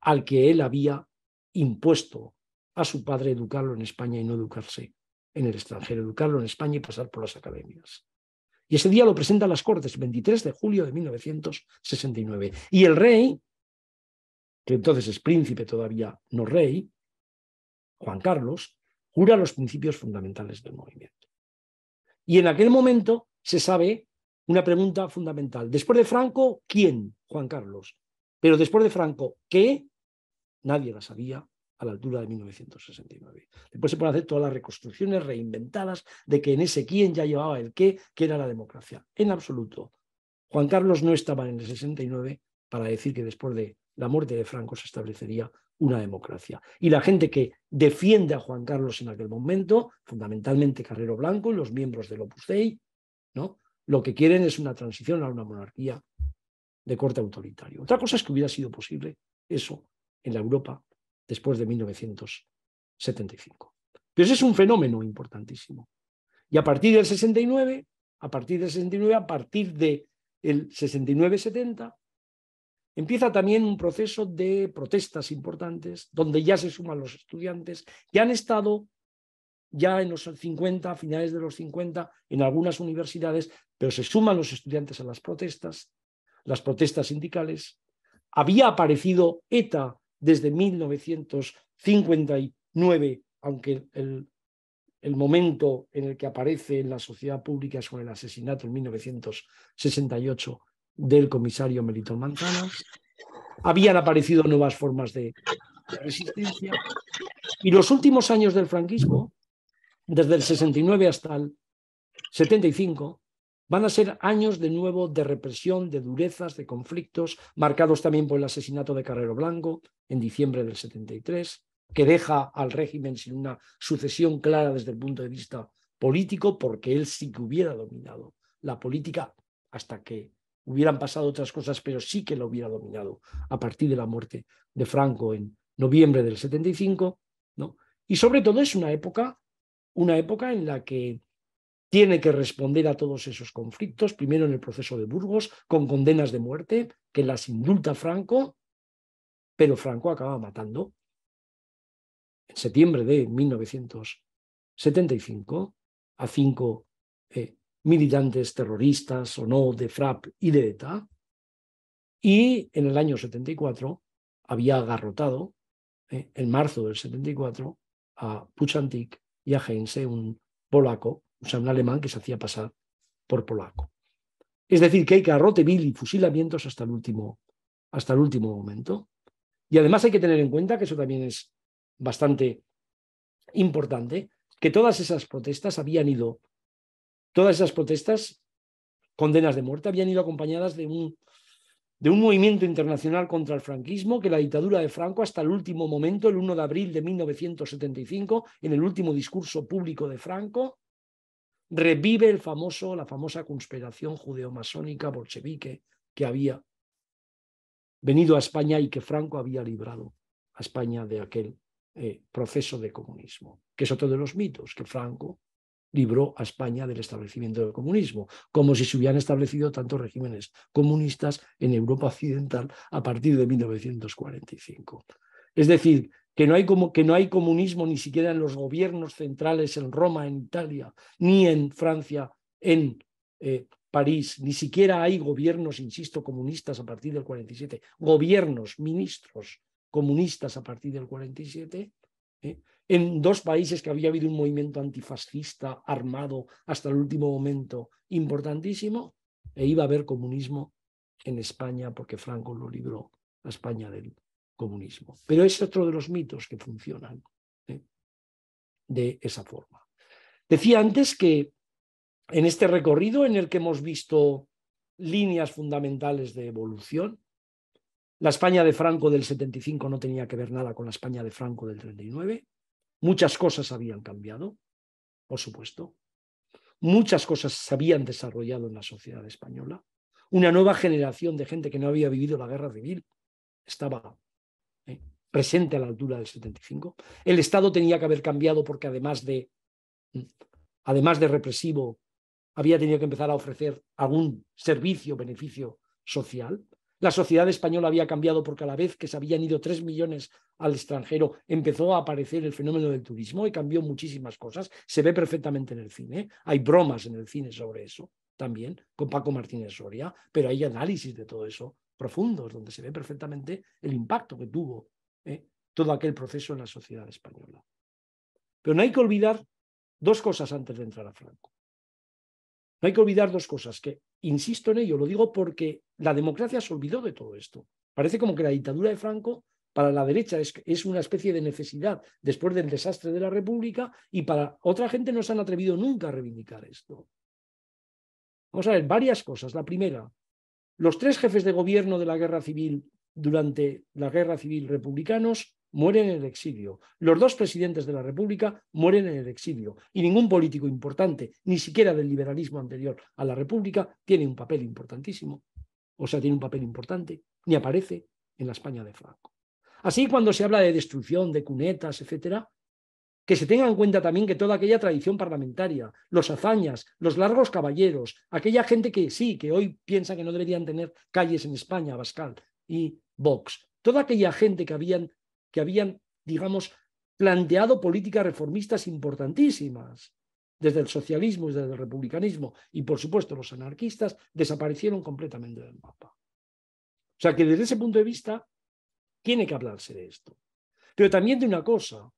al que él había impuesto a su padre educarlo en España y no educarse en el extranjero, educarlo en España y pasar por las academias. Y ese día lo presenta a las Cortes, 23 de julio de 1969. Y el rey, que entonces es príncipe todavía no rey, Juan Carlos, jura los principios fundamentales del movimiento. Y en aquel momento se sabe una pregunta fundamental. Después de Franco, ¿quién? Juan Carlos. Pero después de Franco, ¿qué? Nadie la sabía a la altura de 1969. Después se pueden hacer todas las reconstrucciones reinventadas de que en ese quién ya llevaba el qué, que era la democracia. En absoluto. Juan Carlos no estaba en el 69 para decir que después de la muerte de Franco se establecería una democracia. Y la gente que defiende a Juan Carlos en aquel momento, fundamentalmente Carrero Blanco y los miembros del Opus Dei, ¿no? lo que quieren es una transición a una monarquía de corte autoritario. Otra cosa es que hubiera sido posible eso en la Europa después de 1975. Pero ese es un fenómeno importantísimo. Y a partir del 69, a partir del 69, a partir del el 69-70, empieza también un proceso de protestas importantes, donde ya se suman los estudiantes que han estado ya en los 50, a finales de los 50, en algunas universidades, pero se suman los estudiantes a las protestas, las protestas sindicales. Había aparecido ETA desde 1959, aunque el, momento en el que aparece en la sociedad pública es con el asesinato en 1968 del comisario Melitón Manzanas. Habían aparecido nuevas formas de resistencia. Y los últimos años del franquismo desde el 69 hasta el 75, van a ser años de nuevo de represión, de durezas, de conflictos, marcados también por el asesinato de Carrero Blanco en diciembre del 73, que deja al régimen sin una sucesión clara desde el punto de vista político, porque él sí que hubiera dominado la política hasta que hubieran pasado otras cosas, pero sí que lo hubiera dominado a partir de la muerte de Franco en noviembre del 75, ¿no? Y sobre todo es una época una época en la que tiene que responder a todos esos conflictos, primero en el proceso de Burgos, con condenas de muerte, que las indulta Franco, pero Franco acaba matando. En septiembre de 1975, a cinco eh, militantes terroristas o no de FRAP y de ETA, y en el año 74 había agarrotado, eh, en marzo del 74, a Puchantik y a Heinze, un polaco, o sea, un alemán que se hacía pasar por polaco. Es decir, que hay garrote vil y fusilamientos hasta el último, hasta el último momento. Y además hay que tener en cuenta que eso también es bastante importante, que todas esas protestas habían ido, todas esas protestas, condenas de muerte, habían ido acompañadas de un de un movimiento internacional contra el franquismo que la dictadura de Franco hasta el último momento, el 1 de abril de 1975, en el último discurso público de Franco, revive el famoso, la famosa conspiración judeo masónica bolchevique que había venido a España y que Franco había librado a España de aquel eh, proceso de comunismo, que es otro de los mitos que Franco libró a España del establecimiento del comunismo, como si se hubieran establecido tantos regímenes comunistas en Europa Occidental a partir de 1945. Es decir, que no, hay que no hay comunismo ni siquiera en los gobiernos centrales en Roma, en Italia, ni en Francia, en eh, París, ni siquiera hay gobiernos, insisto, comunistas a partir del 47, gobiernos, ministros comunistas a partir del 47, ¿eh? en dos países que había habido un movimiento antifascista armado hasta el último momento importantísimo, e iba a haber comunismo en España porque Franco lo libró a España del comunismo. Pero es otro de los mitos que funcionan ¿eh? de esa forma. Decía antes que en este recorrido en el que hemos visto líneas fundamentales de evolución, la España de Franco del 75 no tenía que ver nada con la España de Franco del 39. Muchas cosas habían cambiado, por supuesto. Muchas cosas se habían desarrollado en la sociedad española. Una nueva generación de gente que no había vivido la guerra civil estaba ¿eh? presente a la altura del 75. El Estado tenía que haber cambiado porque además de, mm, además de represivo, había tenido que empezar a ofrecer algún servicio, beneficio social. La sociedad española había cambiado porque a la vez que se habían ido tres millones al extranjero empezó a aparecer el fenómeno del turismo y cambió muchísimas cosas. Se ve perfectamente en el cine. Hay bromas en el cine sobre eso también, con Paco Martínez Soria, pero hay análisis de todo eso profundos donde se ve perfectamente el impacto que tuvo ¿eh? todo aquel proceso en la sociedad española. Pero no hay que olvidar dos cosas antes de entrar a Franco. No hay que olvidar dos cosas, que insisto en ello, lo digo porque la democracia se olvidó de todo esto. Parece como que la dictadura de Franco para la derecha es, una especie de necesidad después del desastre de la República y para otra gente no se han atrevido nunca a reivindicar esto. Vamos a ver, varias cosas. La primera, los tres jefes de gobierno de la guerra civil durante la guerra civil republicanos mueren en el exilio. Los dos presidentes de la República mueren en el exilio. Y ningún político importante, ni siquiera del liberalismo anterior a la República, tiene un papel importantísimo. O sea, tiene un papel importante, ni aparece en la España de Franco. Así, cuando se habla de destrucción, de cunetas, etcétera, que se tenga en cuenta también que toda aquella tradición parlamentaria, los hazañas, los largos caballeros, aquella gente que sí, que hoy piensa que no deberían tener calles en España, Bascal y Vox, toda aquella gente que habían que habían, digamos, planteado políticas reformistas importantísimas desde el socialismo y desde el republicanismo, y por supuesto los anarquistas, desaparecieron completamente del mapa. O sea que desde ese punto de vista tiene que hablarse de esto. Pero también de una cosa,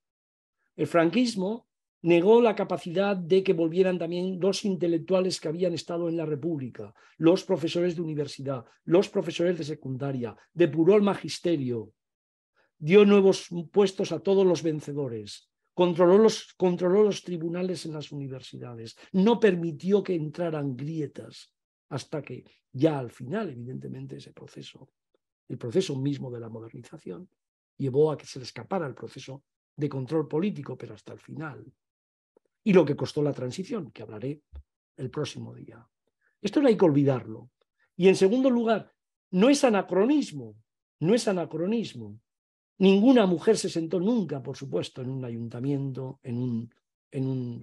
el franquismo negó la capacidad de que volvieran también los intelectuales que habían estado en la República, los profesores de universidad, los profesores de secundaria, depuró el magisterio, dio nuevos puestos a todos los vencedores, controló los, controló los tribunales en las universidades, no permitió que entraran grietas hasta que ya al final, evidentemente, ese proceso, el proceso mismo de la modernización, llevó a que se le escapara el proceso de control político, pero hasta el final. Y lo que costó la transición, que hablaré el próximo día. Esto no hay que olvidarlo. Y en segundo lugar, no es anacronismo, no es anacronismo. Ninguna mujer se sentó nunca, por supuesto, en un ayuntamiento, en un,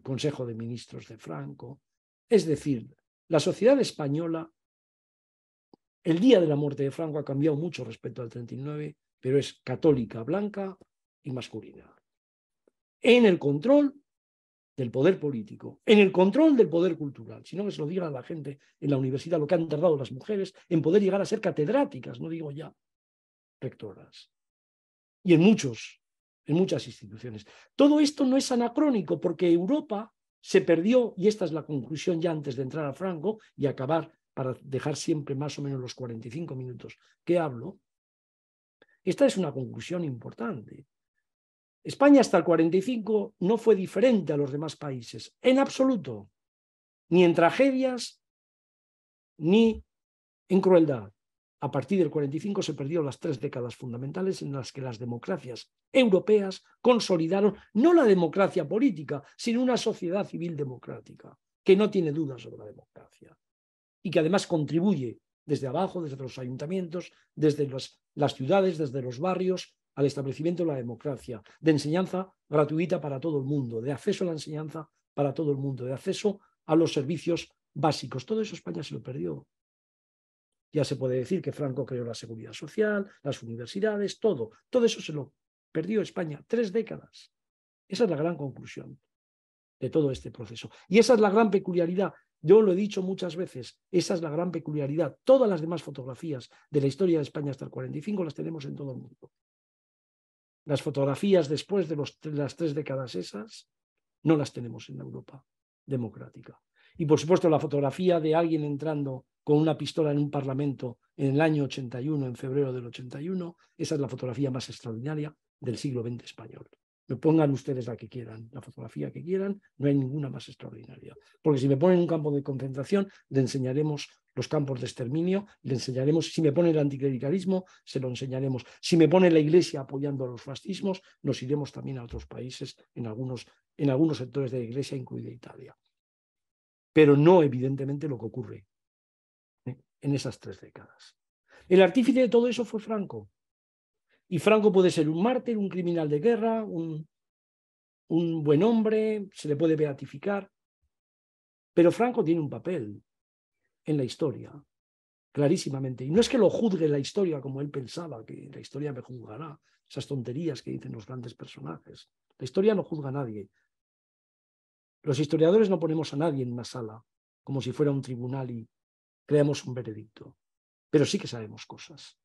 consejo de ministros de Franco. Es decir, la sociedad española, el día de la muerte de Franco ha cambiado mucho respecto al 39, pero es católica, blanca y masculina. En el control del poder político, en el control del poder cultural, si no que se lo diga a la gente en la universidad lo que han tardado las mujeres en poder llegar a ser catedráticas, no digo ya rectoras y en muchos, en muchas instituciones. Todo esto no es anacrónico porque Europa se perdió, y esta es la conclusión ya antes de entrar a Franco y acabar para dejar siempre más o menos los 45 minutos que hablo, esta es una conclusión importante. España hasta el 45 no fue diferente a los demás países, en absoluto, ni en tragedias, ni en crueldad. A partir del 45 se perdieron las tres décadas fundamentales en las que las democracias europeas consolidaron no la democracia política, sino una sociedad civil democrática, que no tiene dudas sobre la democracia y que además contribuye desde abajo, desde los ayuntamientos, desde las ciudades, desde los barrios, al establecimiento de la democracia, de enseñanza gratuita para todo el mundo, de acceso a la enseñanza para todo el mundo, de acceso a los servicios básicos. Todo eso España se lo perdió ya se puede decir que Franco creó la seguridad social, las universidades, todo. Todo eso se lo perdió España, tres décadas. Esa es la gran conclusión de todo este proceso. Y esa es la gran peculiaridad. Yo lo he dicho muchas veces, esa es la gran peculiaridad. Todas las demás fotografías de la historia de España hasta el 45 las tenemos en todo el mundo. Las fotografías después de las tres décadas esas no las tenemos en Europa democrática. Y por supuesto la fotografía de alguien entrando con una pistola en un parlamento en el año 81, en febrero del 81. Esa es la fotografía más extraordinaria del siglo XX español. Me pongan ustedes la que quieran, la fotografía que quieran, no hay ninguna más extraordinaria. Porque si me ponen un campo de concentración, le enseñaremos los campos de exterminio, le enseñaremos, si me pone el anticlericalismo, se lo enseñaremos. Si me pone la Iglesia apoyando a los fascismos, nos iremos también a otros países, en algunos, en algunos sectores de la Iglesia, incluida Italia. Pero no evidentemente lo que ocurre en esas tres décadas. El artífice de todo eso fue Franco. Y Franco puede ser un mártir, un criminal de guerra, un, buen hombre, se le puede beatificar. Pero Franco tiene un papel en la historia, clarísimamente. Y no es que lo juzgue la historia como él pensaba, que la historia me juzgará, esas tonterías que dicen los grandes personajes. La historia no juzga a nadie. Los historiadores no ponemos a nadie en una sala como si fuera un tribunal y creamos un veredicto. Pero sí que sabemos cosas.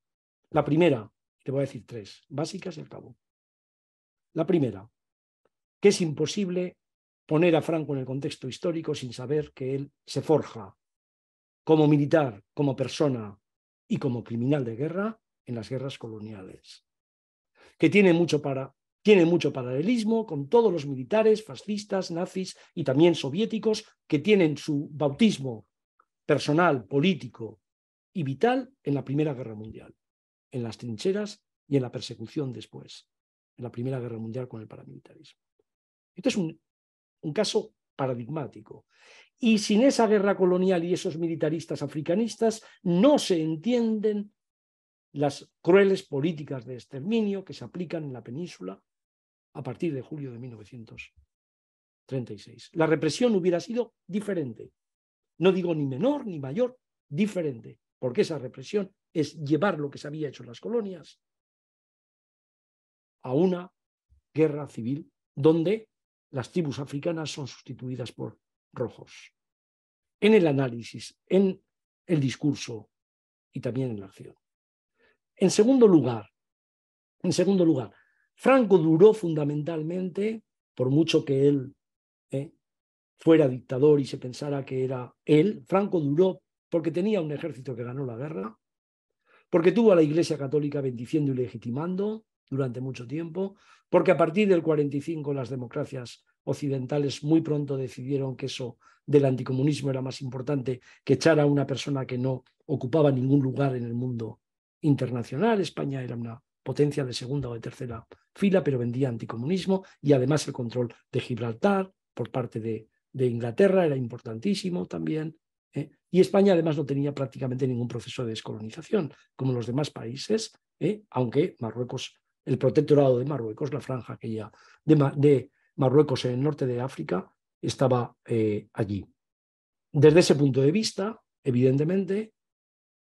La primera, te voy a decir tres, básicas y al cabo. La primera, que es imposible poner a Franco en el contexto histórico sin saber que él se forja como militar, como persona y como criminal de guerra en las guerras coloniales, que tiene mucho, tiene mucho paralelismo con todos los militares fascistas, nazis y también soviéticos que tienen su bautismo personal, político y vital en la Primera Guerra Mundial, en las trincheras y en la persecución después, en la Primera Guerra Mundial con el paramilitarismo. Esto es un, un caso paradigmático. Y sin esa guerra colonial y esos militaristas africanistas no se entienden las crueles políticas de exterminio que se aplican en la península a partir de julio de 1936. La represión hubiera sido diferente no digo ni menor ni mayor, diferente, porque esa represión es llevar lo que se había hecho en las colonias a una guerra civil donde las tribus africanas son sustituidas por rojos. En el análisis, en el discurso y también en la acción. En segundo lugar, en segundo lugar, Franco duró fundamentalmente, por mucho que él eh, fuera dictador y se pensara que era él. Franco duró porque tenía un ejército que ganó la guerra, porque tuvo a la Iglesia Católica bendiciendo y legitimando durante mucho tiempo, porque a partir del 45 las democracias occidentales muy pronto decidieron que eso del anticomunismo era más importante que echar a una persona que no ocupaba ningún lugar en el mundo internacional. España era una potencia de segunda o de tercera fila, pero vendía anticomunismo y además el control de Gibraltar por parte de de Inglaterra era importantísimo también. ¿eh? Y España además no tenía prácticamente ningún proceso de descolonización, como los demás países, ¿eh? aunque Marruecos, el protectorado de Marruecos, la franja aquella de, de Marruecos en el norte de África, estaba eh, allí. Desde ese punto de vista, evidentemente,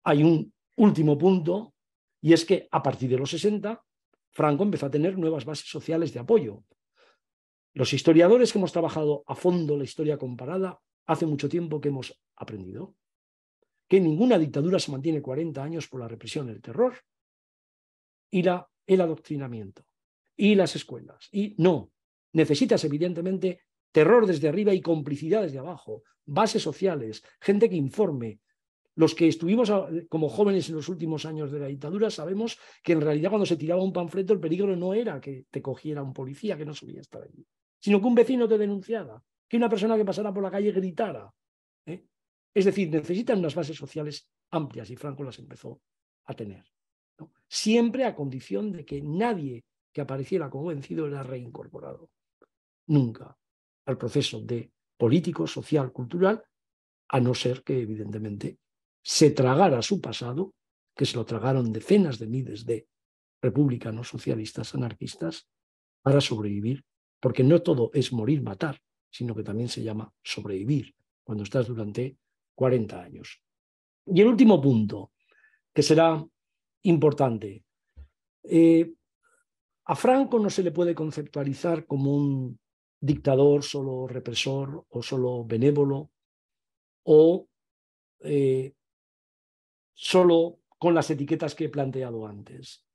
hay un último punto, y es que a partir de los 60, Franco empezó a tener nuevas bases sociales de apoyo. Los historiadores que hemos trabajado a fondo la historia comparada, hace mucho tiempo que hemos aprendido que ninguna dictadura se mantiene 40 años por la represión, el terror y el adoctrinamiento y las escuelas. Y no, necesitas evidentemente terror desde arriba y complicidad desde abajo, bases sociales, gente que informe. Los que estuvimos ah, como jóvenes en los últimos años de la dictadura sabemos que en realidad cuando se tiraba un panfleto el peligro no era que te cogiera un policía que no subía estar allí sino que un vecino te denunciara, que una persona que pasara por la calle gritara. ¿eh? Es decir, necesitan unas bases sociales amplias y Franco las empezó a tener. Siempre a condición de que nadie que apareciera como vencido era reincorporado. Nunca al proceso de político, social, cultural, a no ser que evidentemente se tragara su pasado, que se lo tragaron decenas de miles de republicanos, socialistas, anarquistas, para sobrevivir porque no todo es morir, matar, sino que también se llama sobrevivir cuando estás durante 40 años. Y el último punto, que será importante. Eh, a Franco no se le puede conceptualizar como un dictador solo represor o solo benévolo o eh, solo con las etiquetas que he planteado antes.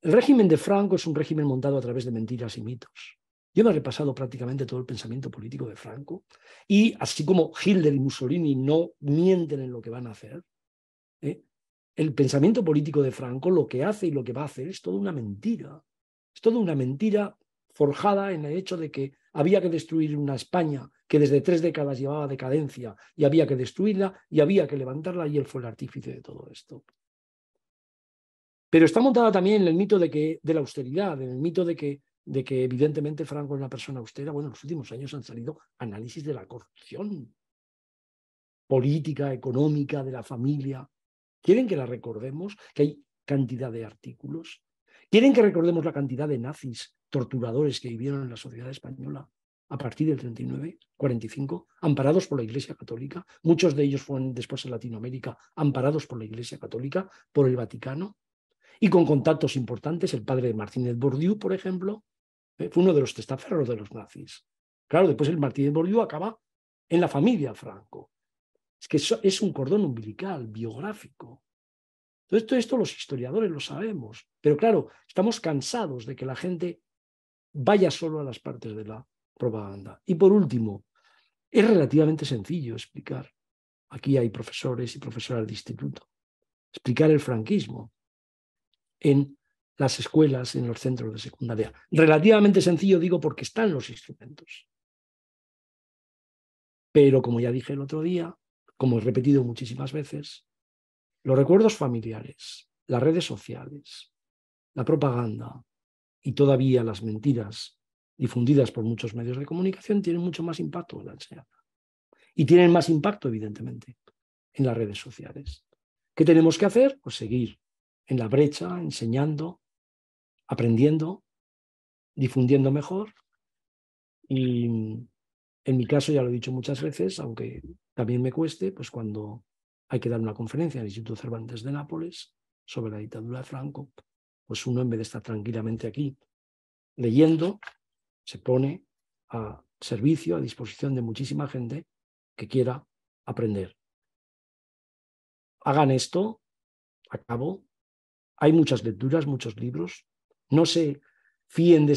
El régimen de Franco es un régimen montado a través de mentiras y mitos. Yo me he repasado prácticamente todo el pensamiento político de Franco y así como Hitler y Mussolini no mienten en lo que van a hacer, ¿eh? el pensamiento político de Franco lo que hace y lo que va a hacer es toda una mentira. Es toda una mentira forjada en el hecho de que había que destruir una España que desde tres décadas llevaba decadencia y había que destruirla y había que levantarla y él fue el artífice de todo esto. Pero está montada también en el mito de, que, de la austeridad, en el mito de que de que evidentemente Franco es una persona austera. Bueno, en los últimos años han salido análisis de la corrupción política, económica, de la familia. ¿Quieren que la recordemos? Que hay cantidad de artículos. ¿Quieren que recordemos la cantidad de nazis, torturadores que vivieron en la sociedad española a partir del 39, 45, amparados por la Iglesia Católica? Muchos de ellos fueron después en Latinoamérica, amparados por la Iglesia Católica, por el Vaticano y con contactos importantes, el padre de Martínez Bourdieu, por ejemplo, eh, fue uno de los testaferros de los nazis. Claro, después el Martínez Bolívar acaba en la familia Franco. Es que es un cordón umbilical, biográfico. Todo esto, esto los historiadores lo sabemos, pero claro, estamos cansados de que la gente vaya solo a las partes de la propaganda. Y por último, es relativamente sencillo explicar. Aquí hay profesores y profesoras de instituto. Explicar el franquismo en las escuelas, en los centros de secundaria. Relativamente sencillo, digo, porque están los instrumentos. Pero como ya dije el otro día, como he repetido muchísimas veces, los recuerdos familiares, las redes sociales, la propaganda y todavía las mentiras difundidas por muchos medios de comunicación tienen mucho más impacto en la enseñanza. Y tienen más impacto, evidentemente, en las redes sociales. ¿Qué tenemos que hacer? Pues seguir en la brecha, enseñando, aprendiendo, difundiendo mejor y en mi caso, ya lo he dicho muchas veces, aunque también me cueste, pues cuando hay que dar una conferencia en el Instituto Cervantes de Nápoles sobre la dictadura de Franco, pues uno en vez de estar tranquilamente aquí leyendo, se pone a servicio, a disposición de muchísima gente que quiera aprender. Hagan esto, acabo. Hay muchas lecturas, muchos libros. No se fíen de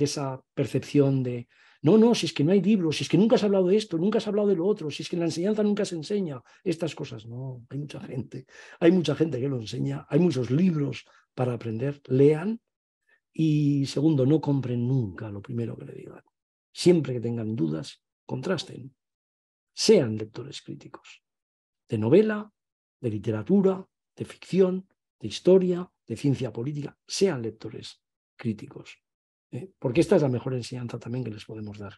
esa, percepción de, no, no, si es que no hay libros, si es que nunca has hablado de esto, nunca has hablado de lo otro, si es que en la enseñanza nunca se enseña estas cosas. No, hay mucha gente, hay mucha gente que lo enseña, hay muchos libros para aprender, lean y segundo, no compren nunca lo primero que le digan. Siempre que tengan dudas, contrasten. Sean lectores críticos de novela, de literatura, de ficción, de historia, de ciencia política, sean lectores críticos. ¿eh? Porque esta es la mejor enseñanza también que les podemos dar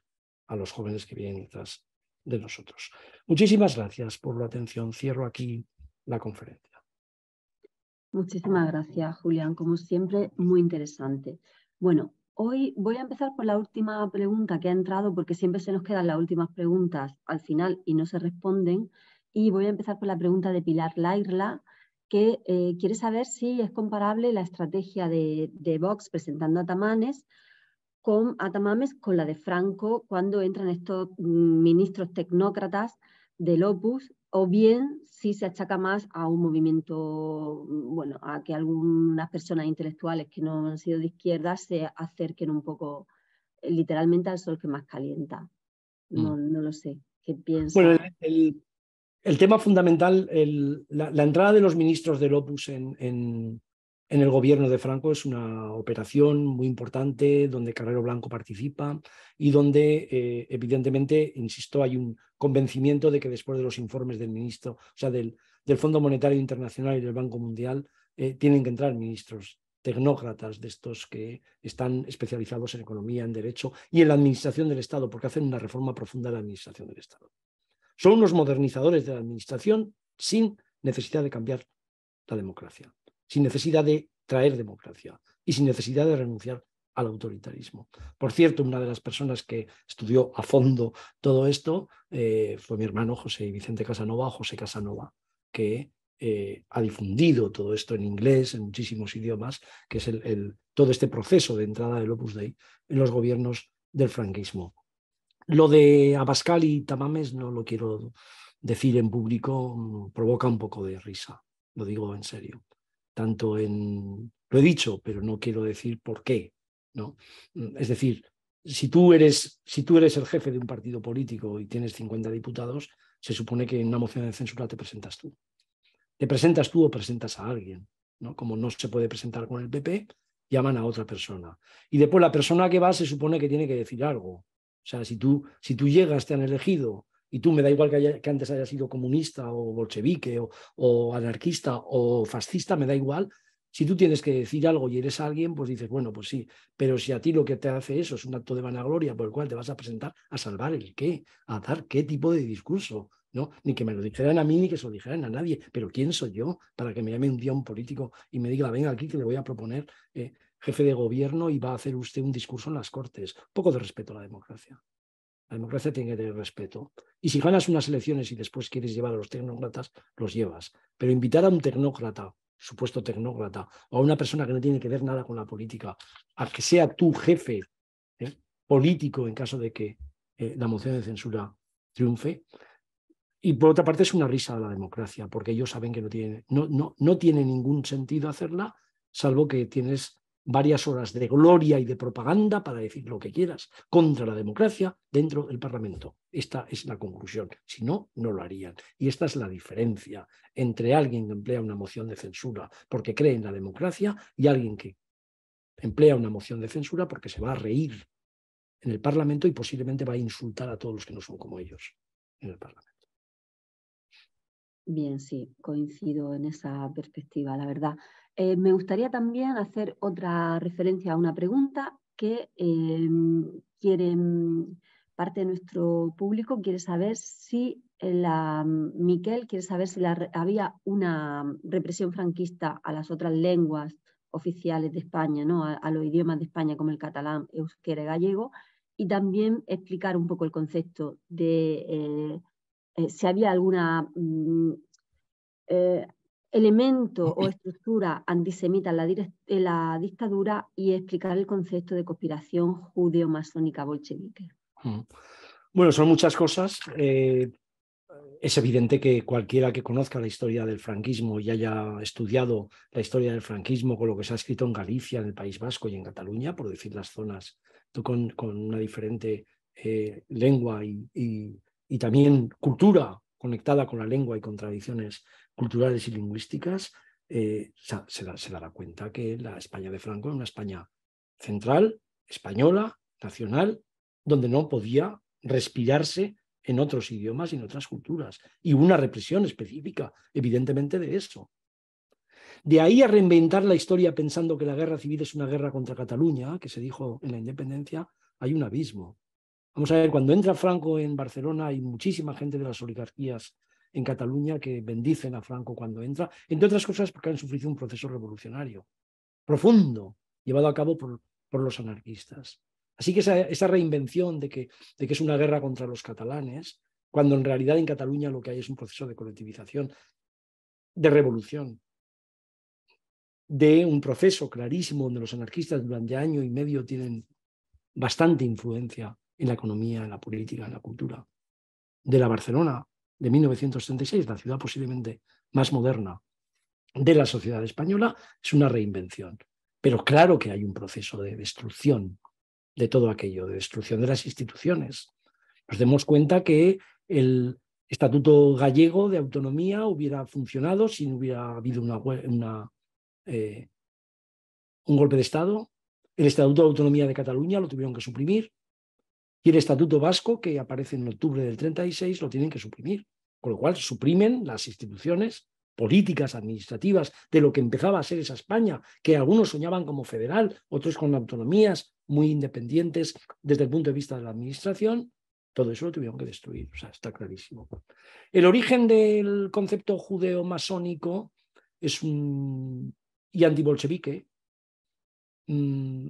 a los jóvenes que vienen detrás de nosotros. Muchísimas gracias por la atención. Cierro aquí la conferencia. Muchísimas gracias, Julián. Como siempre, muy interesante. Bueno, hoy voy a empezar por la última pregunta que ha entrado, porque siempre se nos quedan las últimas preguntas al final y no se responden. Y voy a empezar por la pregunta de Pilar Lairla, que eh, quiere saber si es comparable la estrategia de, Vox presentando a con, con la de Franco cuando entran estos ministros tecnócratas del Opus o bien si se achaca más a un movimiento, bueno, a que algunas personas intelectuales que no han sido de izquierda se acerquen un poco eh, literalmente al sol que más calienta. Mm. No, lo sé. ¿Qué piensas? Bueno, el, el tema fundamental, la, entrada de los ministros del Opus en, el gobierno de Franco es una operación muy importante donde Carrero Blanco participa y donde eh, evidentemente, insisto, hay un convencimiento de que después de los informes del ministro, o sea, del, Fondo Monetario Internacional y del Banco Mundial, eh, tienen que entrar ministros tecnócratas de estos que están especializados en economía, en derecho y en la administración del Estado, porque hacen una reforma profunda de la administración del Estado. Son unos modernizadores de la administración sin necesidad de cambiar la democracia, sin necesidad de traer democracia y sin necesidad de renunciar al autoritarismo. Por cierto, una de las personas que estudió a fondo todo esto eh, fue mi hermano José Vicente Casanova, José Casanova, que eh, ha difundido todo esto en inglés, en muchísimos idiomas, que es el, todo este proceso de entrada del Opus Dei en los gobiernos del franquismo. Lo de Abascal y Tamames no lo quiero decir en público, mm, provoca un poco de risa, lo digo en serio. Tanto en... Lo he dicho, pero no quiero decir por qué. ¿no? Mm, es decir, si tú, eres, si tú eres el jefe de un partido político y tienes 50 diputados, se supone que en una moción de censura te presentas tú. Te presentas tú o presentas a alguien. ¿no? Como no se puede presentar con el PP, llaman a otra persona. Y después la persona que va se supone que tiene que decir algo. O sea, si tú, si tú llegas, te han elegido, y tú me da igual que, antes hayas sido comunista o bolchevique o, anarquista o fascista, me da igual. Si tú tienes que decir algo y eres alguien, pues dices, bueno, pues sí, pero si a ti lo que te hace eso es un acto de vanagloria por el cual te vas a presentar a salvar el qué, a dar qué tipo de discurso, ¿no? Ni que me lo dijeran a mí ni que se lo dijeran a nadie, pero ¿quién soy yo para que me llame un día un político y me diga, venga aquí que le voy a proponer? Eh, jefe de gobierno y va a hacer usted un discurso en las Cortes. Poco de respeto a la democracia. La democracia tiene que tener respeto. Y si ganas unas elecciones y después quieres llevar a los tecnócratas, los llevas. Pero invitar a un tecnócrata, supuesto tecnócrata, o a una persona que no tiene que ver nada con la política, a que sea tu jefe ¿eh? político en caso de que eh, la moción de censura triunfe. Y por otra parte es una risa a la democracia, porque ellos saben que no tiene, no, no, no tiene ningún sentido hacerla, salvo que tienes varias horas de gloria y de propaganda para decir lo que quieras contra la democracia dentro del Parlamento. Esta es la conclusión. Si no, no lo harían. Y esta es la diferencia entre alguien que emplea una moción de censura porque cree en la democracia y alguien que emplea una moción de censura porque se va a reír en el Parlamento y posiblemente va a insultar a todos los que no son como ellos en el Parlamento. Bien, sí, coincido en esa perspectiva, la verdad. Eh, me gustaría también hacer otra referencia a una pregunta que em, quiere, mm, parte de nuestro público quiere saber si la, mm, Miquel quiere saber si había una mm, represión franquista a las otras lenguas oficiales de España, ¿no? a, los idiomas de España como el catalán, euskera y gallego, y también explicar un poco el concepto de eh, eh, si había alguna elemento o estructura antisemita en la, dictadura y explicar el concepto de conspiración judeo-masónica bolchevique. Bueno, son muchas cosas. Eh, es evidente que cualquiera que conozca la historia del franquismo y haya estudiado la historia del franquismo con lo que se ha escrito en Galicia, en el País Vasco y en Cataluña, por decir las zonas con, con una diferente eh, lengua y, también cultura conectada con la lengua y con tradiciones culturales y lingüísticas, eh, se, dará cuenta que la España de Franco es una España central, española, nacional, donde no podía respirarse en otros idiomas y en otras culturas, y una represión específica, evidentemente, de eso. De ahí a reinventar la historia pensando que la guerra civil es una guerra contra Cataluña, que se dijo en la independencia, hay un abismo. Vamos a ver, cuando entra Franco en Barcelona hay muchísima gente de las oligarquías en Cataluña que bendicen a Franco cuando entra, entre otras cosas porque han sufrido un proceso revolucionario profundo llevado a cabo por, los anarquistas. Así que esa, reinvención de que, de que es una guerra contra los catalanes, cuando en realidad en Cataluña lo que hay es un proceso de colectivización, de revolución, de un proceso clarísimo donde los anarquistas durante año y medio tienen bastante influencia en la economía, en la política, en la cultura, de la Barcelona de 1936, la ciudad posiblemente más moderna de la sociedad española, es una reinvención. Pero claro que hay un proceso de destrucción de todo aquello, de destrucción de las instituciones. Nos demos cuenta que el Estatuto Gallego de Autonomía hubiera funcionado si no hubiera habido eh, un golpe de Estado. El Estatuto de Autonomía de Cataluña lo tuvieron que suprimir. Y el Estatuto Vasco, que aparece en octubre del 36, lo tienen que suprimir. Con lo cual suprimen las instituciones políticas, administrativas, de lo que empezaba a ser esa España, que algunos soñaban como federal, otros con autonomías muy independientes desde el punto de vista de la administración, todo eso lo tuvieron que destruir, o sea, está clarísimo. El origen del concepto judeo-masónico es un, y antibolchevique, mm,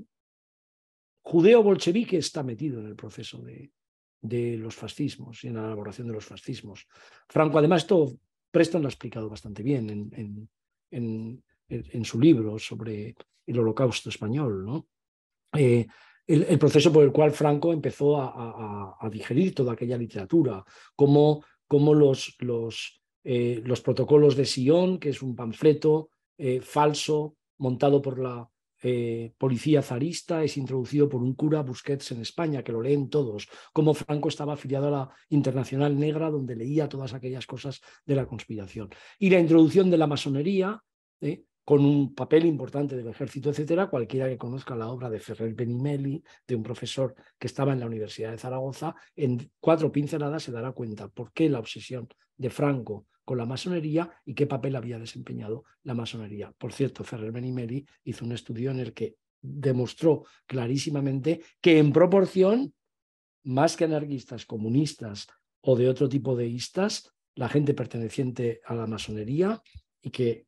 judeo-bolchevique está metido en el proceso de, los fascismos y en la elaboración de los fascismos. Franco, además, esto Preston lo ha explicado bastante bien en, su libro sobre el holocausto español. ¿no? Eh, el, proceso por el cual Franco empezó a, digerir toda aquella literatura, como, eh, los, protocolos de Sion, que es un panfleto eh, falso montado por la, eh, policía zarista es introducido por un cura Busquets en España, que lo leen todos, como Franco estaba afiliado a la Internacional Negra, donde leía todas aquellas cosas de la conspiración. Y la introducción de la masonería, ¿eh? con un papel importante del ejército, etcétera, cualquiera que conozca la obra de Ferrer Benimeli, de un profesor que estaba en la Universidad de Zaragoza, en cuatro pinceladas se dará cuenta por qué la obsesión de Franco con la masonería y qué papel había desempeñado la masonería. Por cierto, Ferrer Benimeri hizo un estudio en el que demostró clarísimamente que en proporción, más que anarquistas, comunistas o de otro tipo de istas, la gente perteneciente a la masonería y que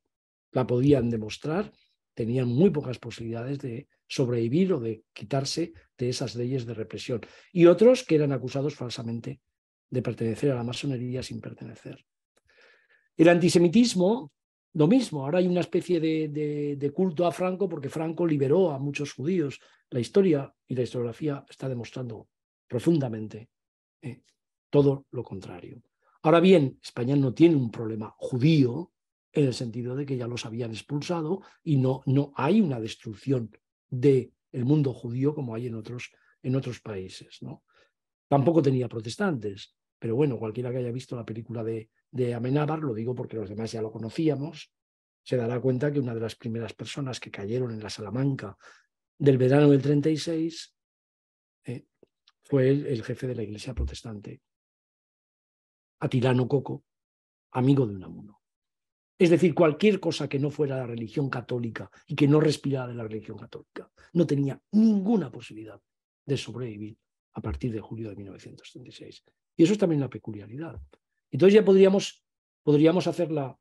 la podían demostrar, tenían muy pocas posibilidades de sobrevivir o de quitarse de esas leyes de represión. Y otros que eran acusados falsamente de pertenecer a la masonería sin pertenecer. El antisemitismo, lo mismo, ahora hay una especie de, culto a Franco porque Franco liberó a muchos judíos. La historia y la historiografía está demostrando profundamente ¿eh? todo lo contrario. Ahora bien, España no tiene un problema judío en el sentido de que ya los habían expulsado y no, no hay una destrucción del el mundo judío como hay en otros, en otros países. ¿no? Tampoco tenía protestantes, pero bueno, cualquiera que haya visto la película de de Amenábar, lo digo porque los demás ya lo conocíamos, se dará cuenta que una de las primeras personas que cayeron en la Salamanca del verano del 36 eh, fue el, jefe de la Iglesia protestante, Atilano Coco, amigo de Unamuno. Es decir, cualquier cosa que no fuera la religión católica y que no respirara de la religión católica no tenía ninguna posibilidad de sobrevivir a partir de julio de 1936. Y eso es también la peculiaridad. Entonces ya podríamos, hacer la,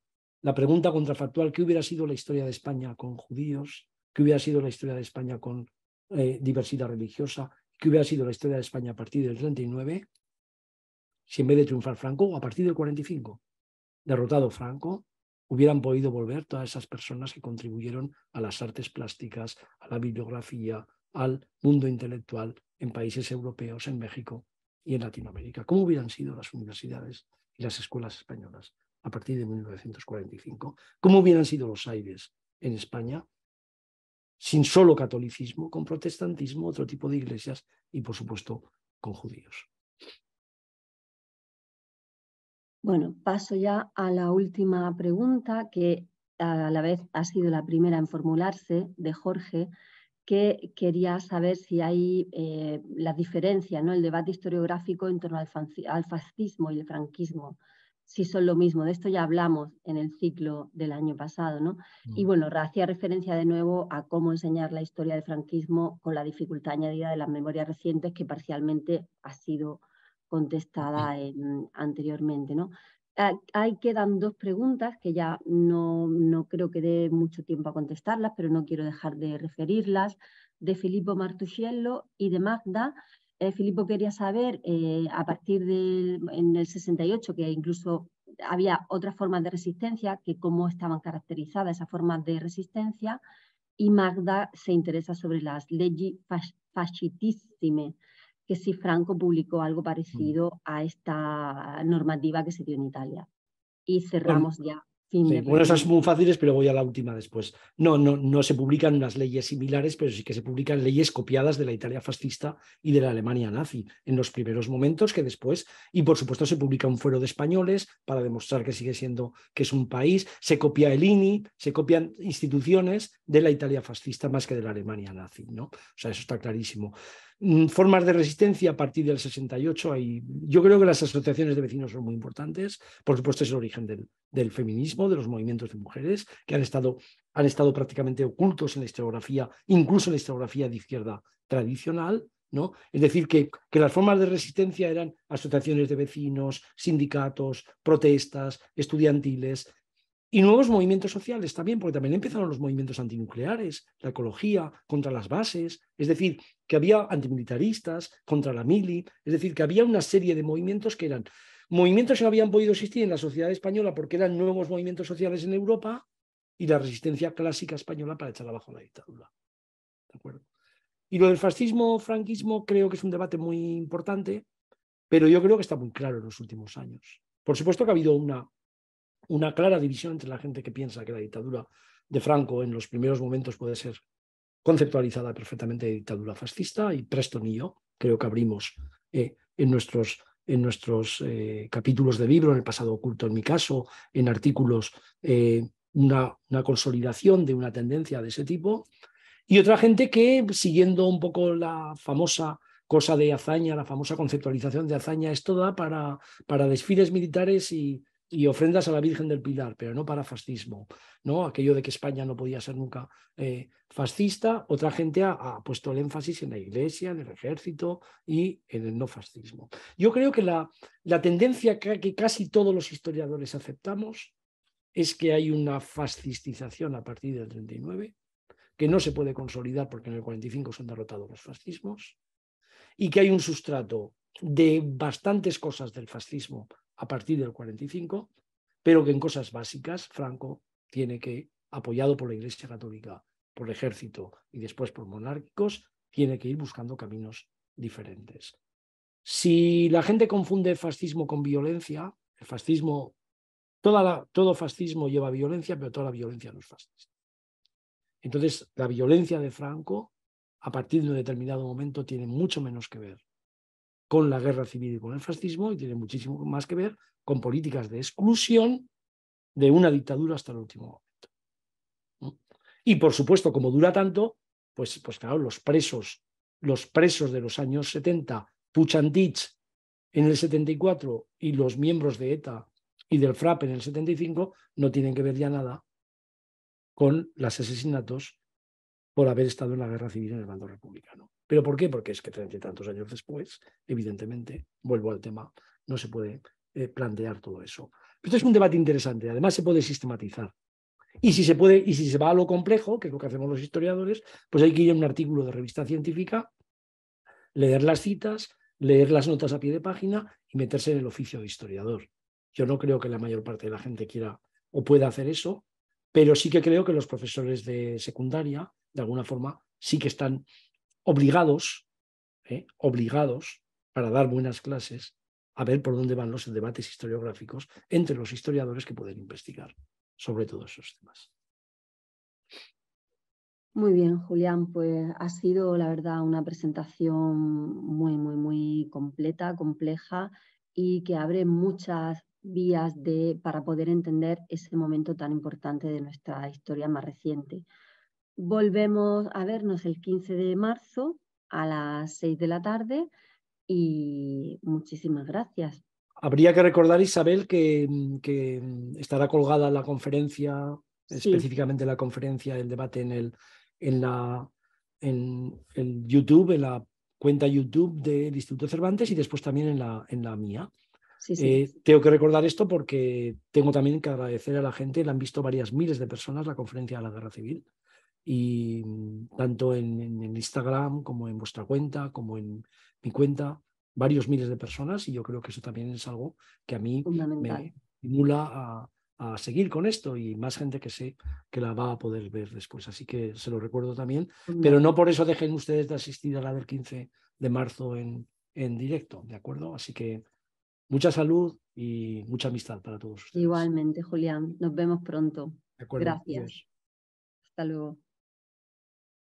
pregunta contrafactual, ¿qué hubiera sido la historia de España con judíos? ¿Qué hubiera sido la historia de España con eh, diversidad religiosa? ¿Qué hubiera sido la historia de España a partir del 39? Si en vez de triunfar Franco, a partir del 45, derrotado Franco, hubieran podido volver todas esas personas que contribuyeron a las artes plásticas, a la bibliografía, al mundo intelectual en países europeos, en México y en Latinoamérica. ¿Cómo hubieran sido las universidades? y las escuelas españolas a partir de 1945. ¿Cómo hubieran sido los aires en España sin solo catolicismo, con protestantismo, otro tipo de iglesias y, por supuesto, con judíos? Bueno, paso ya a la última pregunta que a la vez ha sido la primera en formularse de Jorge que quería saber si hay las eh, la diferencia, ¿no? el debate historiográfico en torno al, fascismo y el franquismo, si son lo mismo. De esto ya hablamos en el ciclo del año pasado. ¿no? Mm. Y bueno, hacía referencia de nuevo a cómo enseñar la historia del franquismo con la dificultad añadida de las memorias recientes que parcialmente ha sido contestada mm. anteriormente. ¿no? Ah, ahí quedan dos preguntas que ya no, no, creo que dé mucho tiempo a contestarlas, pero no quiero dejar de referirlas, de Filippo Martusiello y de Magda. Eh, Filippo quería saber, eh, a partir del en el 68, que incluso había otras formas de resistencia, que cómo estaban caracterizadas esas formas de resistencia, y Magda se interesa sobre las leyes fascitissime, que si Franco publicó algo parecido a esta normativa que se dio en Italia. Y cerramos ya. Fin de bueno, esas son muy fáciles, pero voy a la última después. No, no, no se publican unas leyes similares, pero sí que se publican leyes copiadas de la Italia fascista y de la Alemania nazi en los primeros momentos que después. Y por supuesto se publica un fuero de españoles para demostrar que sigue siendo que es un país. Se copia el INI, se copian instituciones de la Italia fascista más que de la Alemania nazi, ¿no? O sea, eso está clarísimo. Mm, formas de resistencia a partir del 68. Hay, yo creo que las asociaciones de vecinos son muy importantes. Por supuesto, es el origen del, feminismo, de los movimientos de mujeres que han estado, han estado prácticamente ocultos en la historiografía, incluso en la historiografía de izquierda tradicional. ¿No? Es decir, que, que, las formas de resistencia eran asociaciones de vecinos, sindicatos, protestas, estudiantiles, y nuevos movimientos sociales también, porque también empezaron los movimientos antinucleares, la ecología, contra las bases, es decir, que había antimilitaristas, contra la mili, es decir, que había una serie de movimientos que eran movimientos que no habían podido existir en la sociedad española porque eran nuevos movimientos sociales en Europa y la resistencia clásica española para echar abajo la dictadura. ¿De acuerdo? Y lo del fascismo-franquismo creo que es un debate muy importante, pero yo creo que está muy claro en los últimos años. Por supuesto que ha habido una una clara división entre la gente que piensa que la dictadura de Franco en los primeros momentos puede ser conceptualizada perfectamente de dictadura fascista y presto yo creo que abrimos eh, en nuestros, en nuestros eh, capítulos de libro, en el pasado oculto en mi caso, en artículos, eh, una, consolidación de una tendencia de ese tipo. Y otra gente que, siguiendo un poco la famosa cosa de hazaña, la famosa conceptualización de hazaña, es toda para, para desfiles militares y, y ofrendas a la Virgen del Pilar, pero no para fascismo, ¿no? Aquello de que España no podía ser nunca eh, fascista, otra gente ha, puesto el énfasis en la iglesia, en el ejército y en el no fascismo. Yo creo que la, la tendencia que, casi todos los historiadores aceptamos es que hay una fascistización a partir del 39, que no se puede consolidar porque en el 45 son derrotados los fascismos, y que hay un sustrato de bastantes cosas del fascismo a partir del 45, pero que en cosas básicas Franco tiene que, apoyado por la Iglesia Católica, por el ejército y después por monárquicos, tiene que ir buscando caminos diferentes. Si la gente confunde fascismo con violencia, el fascismo, todo fascismo lleva violencia, pero toda la violencia no es fascista. Entonces, la violencia de Franco, a partir de un determinado momento, tiene mucho menos que ver con la guerra civil y con el fascismo y tiene muchísimo más que ver con políticas de exclusión de una dictadura hasta el último momento. ¿Mm? Y por supuesto, como dura tanto, pues, pues claro, los presos, los presos de los años 70, Puchantich en el 74 y los miembros de ETA y del FRAP en el 75 no tienen que ver ya nada con los asesinatos por haber estado en la guerra civil en el bando republicano. ¿Pero por qué? Porque es que treinta y tantos años después, evidentemente, vuelvo al tema, no se puede eh, plantear todo eso. esto es un debate interesante, además se puede sistematizar. Y si se puede, y si se va a lo complejo, que es lo que hacemos los historiadores, pues hay que ir a un artículo de revista científica, leer las citas, leer las notas a pie de página y meterse en el oficio de historiador. Yo no creo que la mayor parte de la gente quiera o pueda hacer eso, pero sí que creo que los profesores de secundaria de alguna forma, sí que están obligados, ¿eh? obligados, para dar buenas clases, a ver por dónde van los debates historiográficos entre los historiadores que pueden investigar sobre todos esos temas. Muy bien, Julián, pues ha sido la verdad una presentación muy, muy, muy completa, compleja y que abre muchas vías de, para poder entender ese momento tan importante de nuestra historia más reciente. Volvemos a vernos el 15 de marzo a las 6 de la tarde y muchísimas gracias. Habría que recordar, Isabel, que, estará colgada la conferencia, específicamente la conferencia, el debate en el, en la, en el YouTube, en la cuenta YouTube del Instituto Cervantes y después también en la, en la mía. Eh, tengo que recordar esto porque tengo también que agradecer a la gente, la han visto varias miles de personas la conferencia de la guerra civil y mm, tanto en, Instagram como en vuestra cuenta, como en mi cuenta, varios miles de personas y yo creo que eso también es algo que a mí me estimula a, seguir con esto y más gente que sé que la va a poder ver después. Así que se lo recuerdo también, pero no por eso dejen ustedes de asistir a la del 15 de marzo en, directo, ¿de acuerdo? Así que mucha salud y mucha amistad para todos ustedes. Igualmente, Julián, nos vemos pronto. Gracias. Hasta luego.